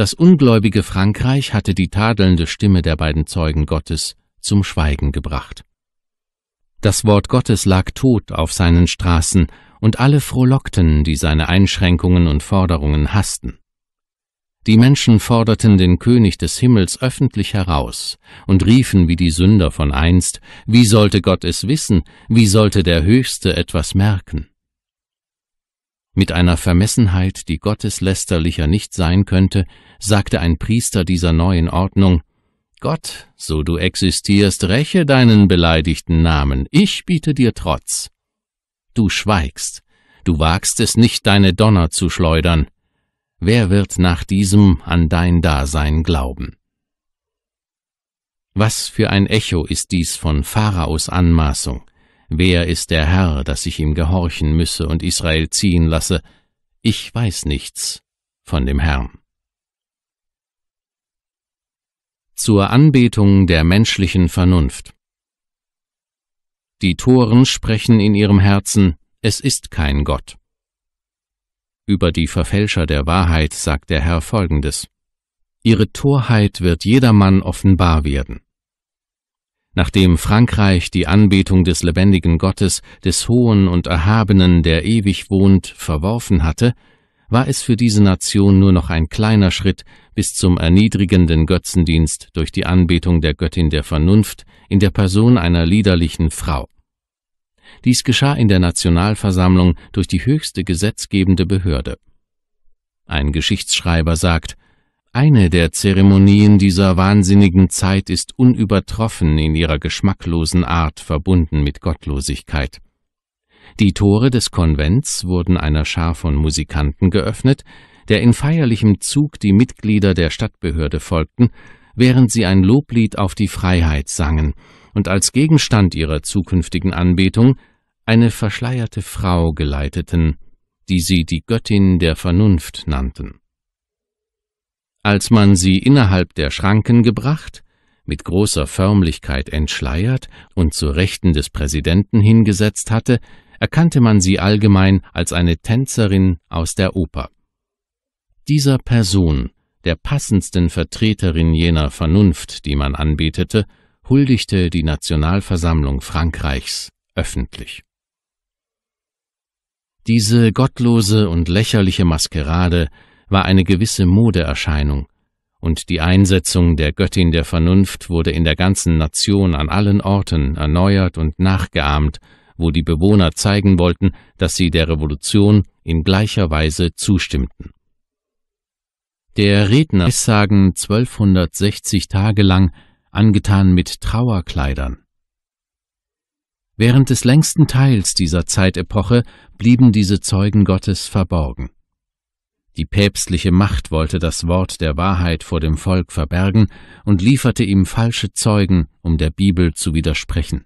Das ungläubige Frankreich hatte die tadelnde Stimme der beiden Zeugen Gottes zum Schweigen gebracht. Das Wort Gottes lag tot auf seinen Straßen, und alle frohlockten, die seine Einschränkungen und Forderungen hassten. Die Menschen forderten den König des Himmels öffentlich heraus und riefen wie die Sünder von einst, wie sollte Gott es wissen, wie sollte der Höchste etwas merken? Mit einer Vermessenheit, die gotteslästerlicher nicht sein könnte, sagte ein Priester dieser neuen Ordnung, Gott, so du existierst, räche deinen beleidigten Namen, ich biete dir Trotz. Du schweigst, du wagst es nicht, deine Donner zu schleudern. Wer wird nach diesem an dein Dasein glauben? Was für ein Echo ist dies von Pharaos Anmaßung, Wer ist der Herr, dass ich ihm gehorchen müsse und Israel ziehen lasse? Ich weiß nichts von dem Herrn. Zur Anbetung der menschlichen Vernunft. Die Toren sprechen in ihrem Herzen, es ist kein Gott. Über die Verfälscher der Wahrheit sagt der Herr folgendes. Ihre Torheit wird jedermann offenbar werden. Nachdem Frankreich die Anbetung des lebendigen Gottes, des Hohen und Erhabenen, der ewig wohnt, verworfen hatte, war es für diese Nation nur noch ein kleiner Schritt bis zum erniedrigenden Götzendienst durch die Anbetung der Göttin der Vernunft in der Person einer liederlichen Frau. Dies geschah in der Nationalversammlung durch die höchste gesetzgebende Behörde. Ein Geschichtsschreiber sagt, eine der Zeremonien dieser wahnsinnigen Zeit ist unübertroffen in ihrer geschmacklosen Art verbunden mit Gottlosigkeit. Die Tore des Konvents wurden einer Schar von Musikanten geöffnet, der in feierlichem Zug die Mitglieder der Stadtbehörde folgten, während sie ein Loblied auf die Freiheit sangen und als Gegenstand ihrer zukünftigen Anbetung eine verschleierte Frau geleiteten, die sie die Göttin der Vernunft nannten. Als man sie innerhalb der Schranken gebracht, mit großer Förmlichkeit entschleiert und zu Rechten des Präsidenten hingesetzt hatte, erkannte man sie allgemein als eine Tänzerin aus der Oper. Dieser Person, der passendsten Vertreterin jener Vernunft, die man anbetete, huldigte die Nationalversammlung Frankreichs öffentlich. Diese gottlose und lächerliche Maskerade war eine gewisse Modeerscheinung, und die Einsetzung der Göttin der Vernunft wurde in der ganzen Nation an allen Orten erneuert und nachgeahmt, wo die Bewohner zeigen wollten, dass sie der Revolution in gleicher Weise zustimmten. Der Redner ist sagen 1260 Tage lang angetan mit Trauerkleidern. Während des längsten Teils dieser Zeitepoche blieben diese Zeugen Gottes verborgen. Die päpstliche Macht wollte das Wort der Wahrheit vor dem Volk verbergen und lieferte ihm falsche Zeugen, um der Bibel zu widersprechen.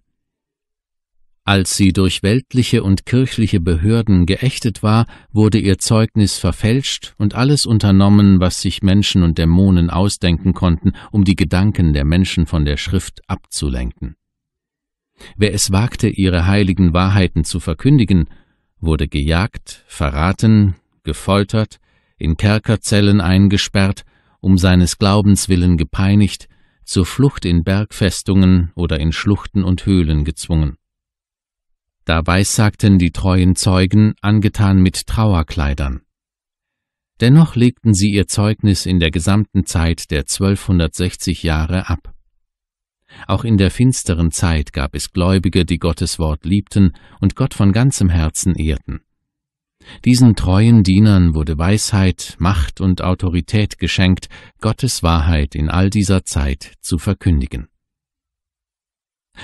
Als sie durch weltliche und kirchliche Behörden geächtet war, wurde ihr Zeugnis verfälscht und alles unternommen, was sich Menschen und Dämonen ausdenken konnten, um die Gedanken der Menschen von der Schrift abzulenken. Wer es wagte, ihre heiligen Wahrheiten zu verkündigen, wurde gejagt, verraten, gefoltert, in Kerkerzellen eingesperrt, um seines Glaubens willen gepeinigt, zur Flucht in Bergfestungen oder in Schluchten und Höhlen gezwungen. Da weissagten die treuen Zeugen, angetan mit Trauerkleidern. Dennoch legten sie ihr Zeugnis in der gesamten Zeit der 1260 Jahre ab. Auch in der finsteren Zeit gab es Gläubige, die Gottes Wort liebten und Gott von ganzem Herzen ehrten. Diesen treuen Dienern wurde Weisheit, Macht und Autorität geschenkt, Gottes Wahrheit in all dieser Zeit zu verkündigen.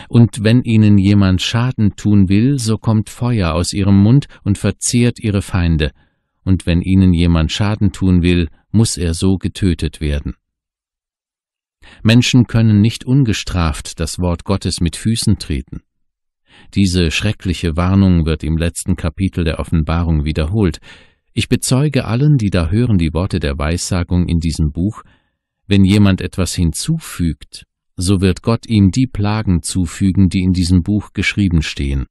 Und wenn ihnen jemand Schaden tun will, so kommt Feuer aus ihrem Mund und verzehrt ihre Feinde, und wenn ihnen jemand Schaden tun will, muss er so getötet werden. Menschen können nicht ungestraft das Wort Gottes mit Füßen treten. Diese schreckliche Warnung wird im letzten Kapitel der Offenbarung wiederholt. Ich bezeuge allen, die da hören die Worte der Weissagung in diesem Buch, wenn jemand etwas hinzufügt, so wird Gott ihm die Plagen zufügen, die in diesem Buch geschrieben stehen.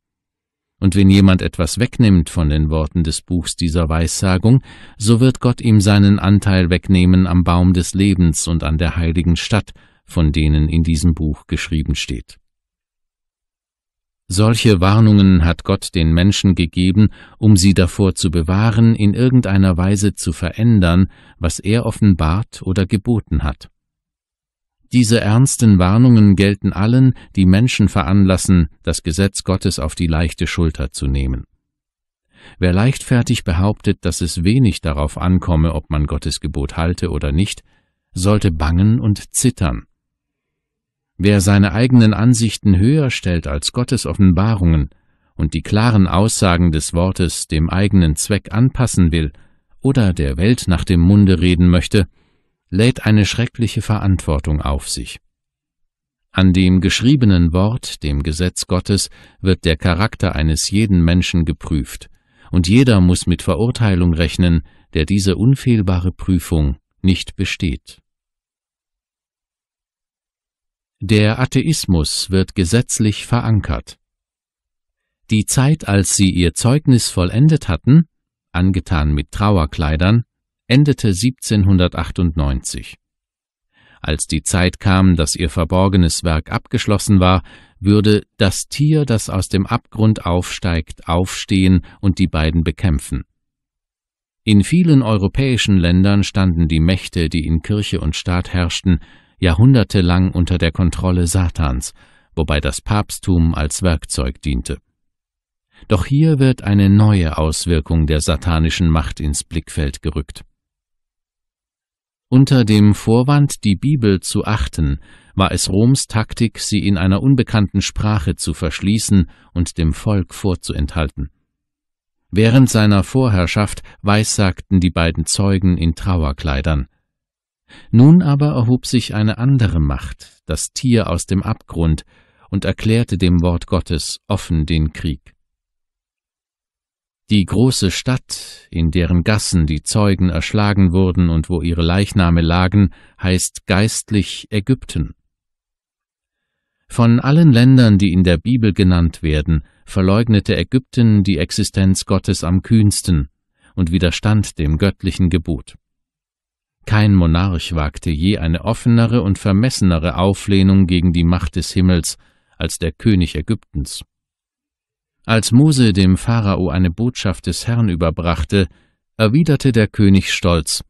Und wenn jemand etwas wegnimmt von den Worten des Buchs dieser Weissagung, so wird Gott ihm seinen Anteil wegnehmen am Baum des Lebens und an der heiligen Stadt, von denen in diesem Buch geschrieben steht. Solche Warnungen hat Gott den Menschen gegeben, um sie davor zu bewahren, in irgendeiner Weise zu verändern, was er offenbart oder geboten hat. Diese ernsten Warnungen gelten allen, die Menschen veranlassen, das Gesetz Gottes auf die leichte Schulter zu nehmen. Wer leichtfertig behauptet, dass es wenig darauf ankomme, ob man Gottes Gebot halte oder nicht, sollte bangen und zittern. Wer seine eigenen Ansichten höher stellt als Gottes Offenbarungen und die klaren Aussagen des Wortes dem eigenen Zweck anpassen will oder der Welt nach dem Munde reden möchte, lädt eine schreckliche Verantwortung auf sich. An dem geschriebenen Wort, dem Gesetz Gottes, wird der Charakter eines jeden Menschen geprüft, und jeder muss mit Verurteilung rechnen, der diese unfehlbare Prüfung nicht besteht. Der Atheismus wird gesetzlich verankert. Die Zeit, als sie ihr Zeugnis vollendet hatten, angetan mit Trauerkleidern, endete 1798. Als die Zeit kam, dass ihr verborgenes Werk abgeschlossen war, würde das Tier, das aus dem Abgrund aufsteigt, aufstehen und die beiden bekämpfen. In vielen europäischen Ländern standen die Mächte, die in Kirche und Staat herrschten, jahrhundertelang unter der Kontrolle Satans, wobei das Papsttum als Werkzeug diente. Doch hier wird eine neue Auswirkung der satanischen Macht ins Blickfeld gerückt. Unter dem Vorwand, die Bibel zu achten, war es Roms Taktik, sie in einer unbekannten Sprache zu verschließen und dem Volk vorzuenthalten. Während seiner Vorherrschaft weissagten die beiden Zeugen in Trauerkleidern. Nun aber erhob sich eine andere Macht, das Tier aus dem Abgrund, und erklärte dem Wort Gottes offen den Krieg. Die große Stadt, in deren Gassen die Zeugen erschlagen wurden und wo ihre Leichname lagen, heißt geistlich Ägypten. Von allen Ländern, die in der Bibel genannt werden, verleugnete Ägypten die Existenz Gottes am kühnsten und widerstand dem göttlichen Gebot. Kein Monarch wagte je eine offenere und vermessenere Auflehnung gegen die Macht des Himmels als der König Ägyptens. Als Mose dem Pharao eine Botschaft des Herrn überbrachte, erwiderte der König stolz,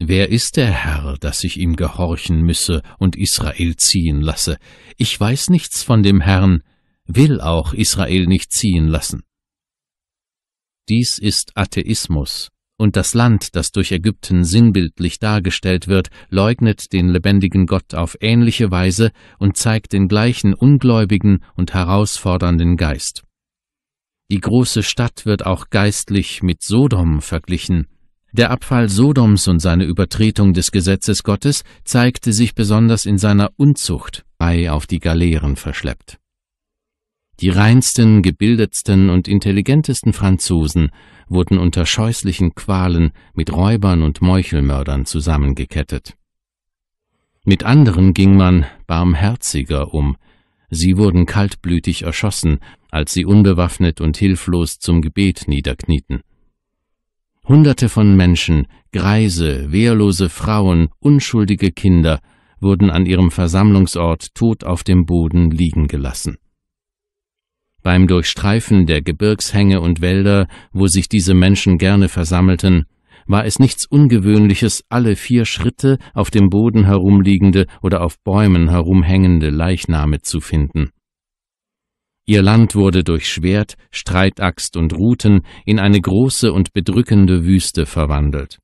Wer ist der Herr, dass ich ihm gehorchen müsse und Israel ziehen lasse? Ich weiß nichts von dem Herrn, will auch Israel nicht ziehen lassen. Dies ist Atheismus, und das Land, das durch Ägypten sinnbildlich dargestellt wird, leugnet den lebendigen Gott auf ähnliche Weise und zeigt den gleichen ungläubigen und herausfordernden Geist. Die große Stadt wird auch geistlich mit Sodom verglichen. Der Abfall Sodoms und seine Übertretung des Gesetzes Gottes zeigte sich besonders in seiner Unzucht, bei auf die Galeeren verschleppt. Die reinsten, gebildetsten und intelligentesten Franzosen wurden unter scheußlichen Qualen mit Räubern und Meuchelmördern zusammengekettet. Mit anderen ging man barmherziger um. Sie wurden kaltblütig erschossen, als sie unbewaffnet und hilflos zum Gebet niederknieten. Hunderte von Menschen, Greise, wehrlose Frauen, unschuldige Kinder wurden an ihrem Versammlungsort tot auf dem Boden liegen gelassen. Beim Durchstreifen der Gebirgshänge und Wälder, wo sich diese Menschen gerne versammelten, war es nichts Ungewöhnliches, alle vier Schritte auf dem Boden herumliegende oder auf Bäumen herumhängende Leichname zu finden. Ihr Land wurde durch Schwert, Streitaxt und Ruten in eine große und bedrückende Wüste verwandelt.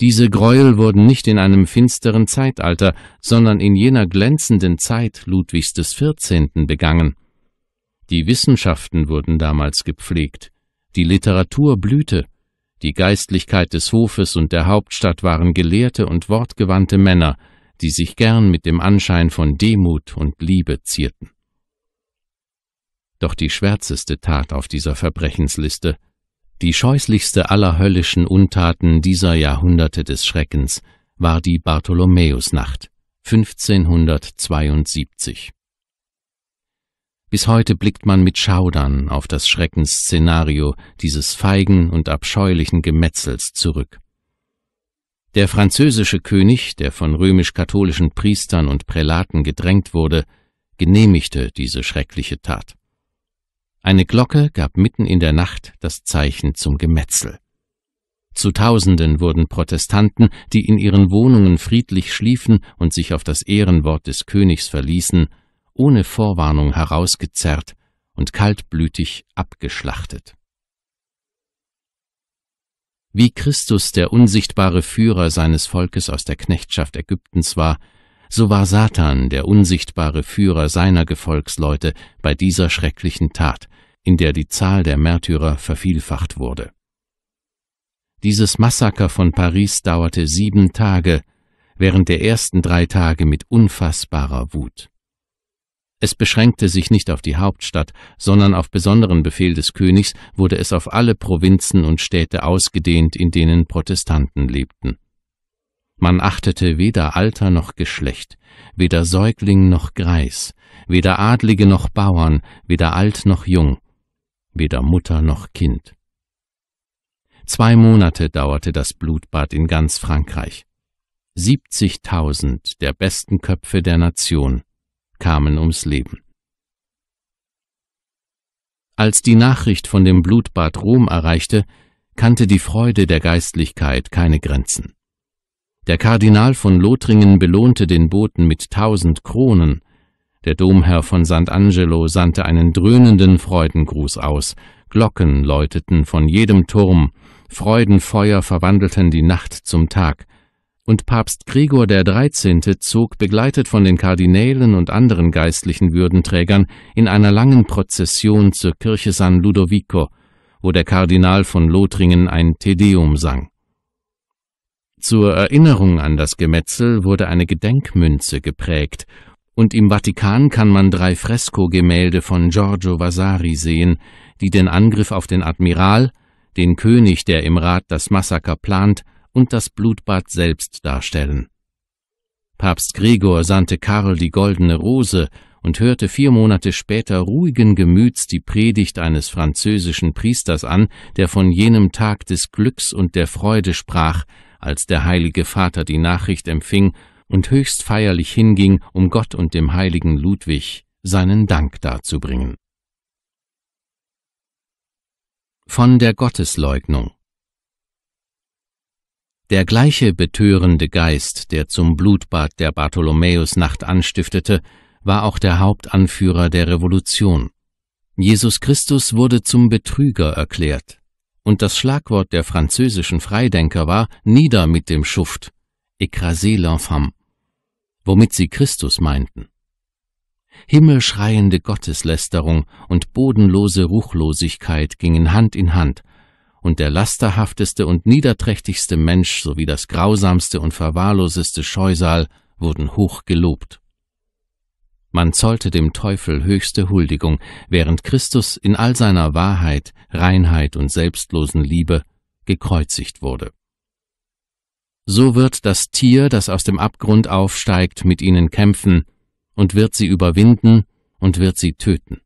Diese Gräuel wurden nicht in einem finsteren Zeitalter, sondern in jener glänzenden Zeit Ludwigs des 14. begangen – die Wissenschaften wurden damals gepflegt, die Literatur blühte, die Geistlichkeit des Hofes und der Hauptstadt waren gelehrte und wortgewandte Männer, die sich gern mit dem Anschein von Demut und Liebe zierten. Doch die schwärzeste Tat auf dieser Verbrechensliste, die scheußlichste aller höllischen Untaten dieser Jahrhunderte des Schreckens, war die Bartholomäusnacht 1572. Bis heute blickt man mit Schaudern auf das Schreckensszenario dieses feigen und abscheulichen Gemetzels zurück. Der französische König, der von römisch-katholischen Priestern und Prälaten gedrängt wurde, genehmigte diese schreckliche Tat. Eine Glocke gab mitten in der Nacht das Zeichen zum Gemetzel. Zu Tausenden wurden Protestanten, die in ihren Wohnungen friedlich schliefen und sich auf das Ehrenwort des Königs verließen, ohne Vorwarnung herausgezerrt und kaltblütig abgeschlachtet. Wie Christus der unsichtbare Führer seines Volkes aus der Knechtschaft Ägyptens war, so war Satan der unsichtbare Führer seiner Gefolgsleute bei dieser schrecklichen Tat, in der die Zahl der Märtyrer vervielfacht wurde. Dieses Massaker von Paris dauerte sieben Tage, während der ersten drei Tage mit unfassbarer Wut. Es beschränkte sich nicht auf die Hauptstadt, sondern auf besonderen Befehl des Königs wurde es auf alle Provinzen und Städte ausgedehnt, in denen Protestanten lebten. Man achtete weder Alter noch Geschlecht, weder Säugling noch Greis, weder Adlige noch Bauern, weder alt noch jung, weder Mutter noch Kind. Zwei Monate dauerte das Blutbad in ganz Frankreich. 70.000 der besten Köpfe der Nation kamen ums Leben. Als die Nachricht von dem Blutbad Rom erreichte, kannte die Freude der Geistlichkeit keine Grenzen. Der Kardinal von Lothringen belohnte den Boten mit tausend Kronen, der Domherr von St. Angelo sandte einen dröhnenden Freudengruß aus, Glocken läuteten von jedem Turm, Freudenfeuer verwandelten die Nacht zum Tag, und Papst Gregor XIII. zog begleitet von den Kardinälen und anderen geistlichen Würdenträgern in einer langen Prozession zur Kirche San Ludovico, wo der Kardinal von Lothringen ein Tedeum sang. Zur Erinnerung an das Gemetzel wurde eine Gedenkmünze geprägt, und im Vatikan kann man drei Freskogemälde von Giorgio Vasari sehen, die den Angriff auf den Admiral, den König, der im Rat das Massaker plant, und das Blutbad selbst darstellen. Papst Gregor sandte Karl die goldene Rose und hörte vier Monate später ruhigen Gemüts die Predigt eines französischen Priesters an, der von jenem Tag des Glücks und der Freude sprach, als der heilige Vater die Nachricht empfing und höchst feierlich hinging, um Gott und dem heiligen Ludwig seinen Dank darzubringen. Von der Gottesleugnung der gleiche betörende Geist, der zum Blutbad der Bartholomäusnacht anstiftete, war auch der Hauptanführer der Revolution. Jesus Christus wurde zum Betrüger erklärt. Und das Schlagwort der französischen Freidenker war Nieder mit dem Schuft, écraser l'infâme, womit sie Christus meinten. Himmelschreiende Gotteslästerung und bodenlose Ruchlosigkeit gingen Hand in Hand und der lasterhafteste und niederträchtigste Mensch sowie das grausamste und verwahrloseste Scheusal wurden hoch gelobt. Man zollte dem Teufel höchste Huldigung, während Christus in all seiner Wahrheit, Reinheit und selbstlosen Liebe gekreuzigt wurde. So wird das Tier, das aus dem Abgrund aufsteigt, mit ihnen kämpfen und wird sie überwinden und wird sie töten.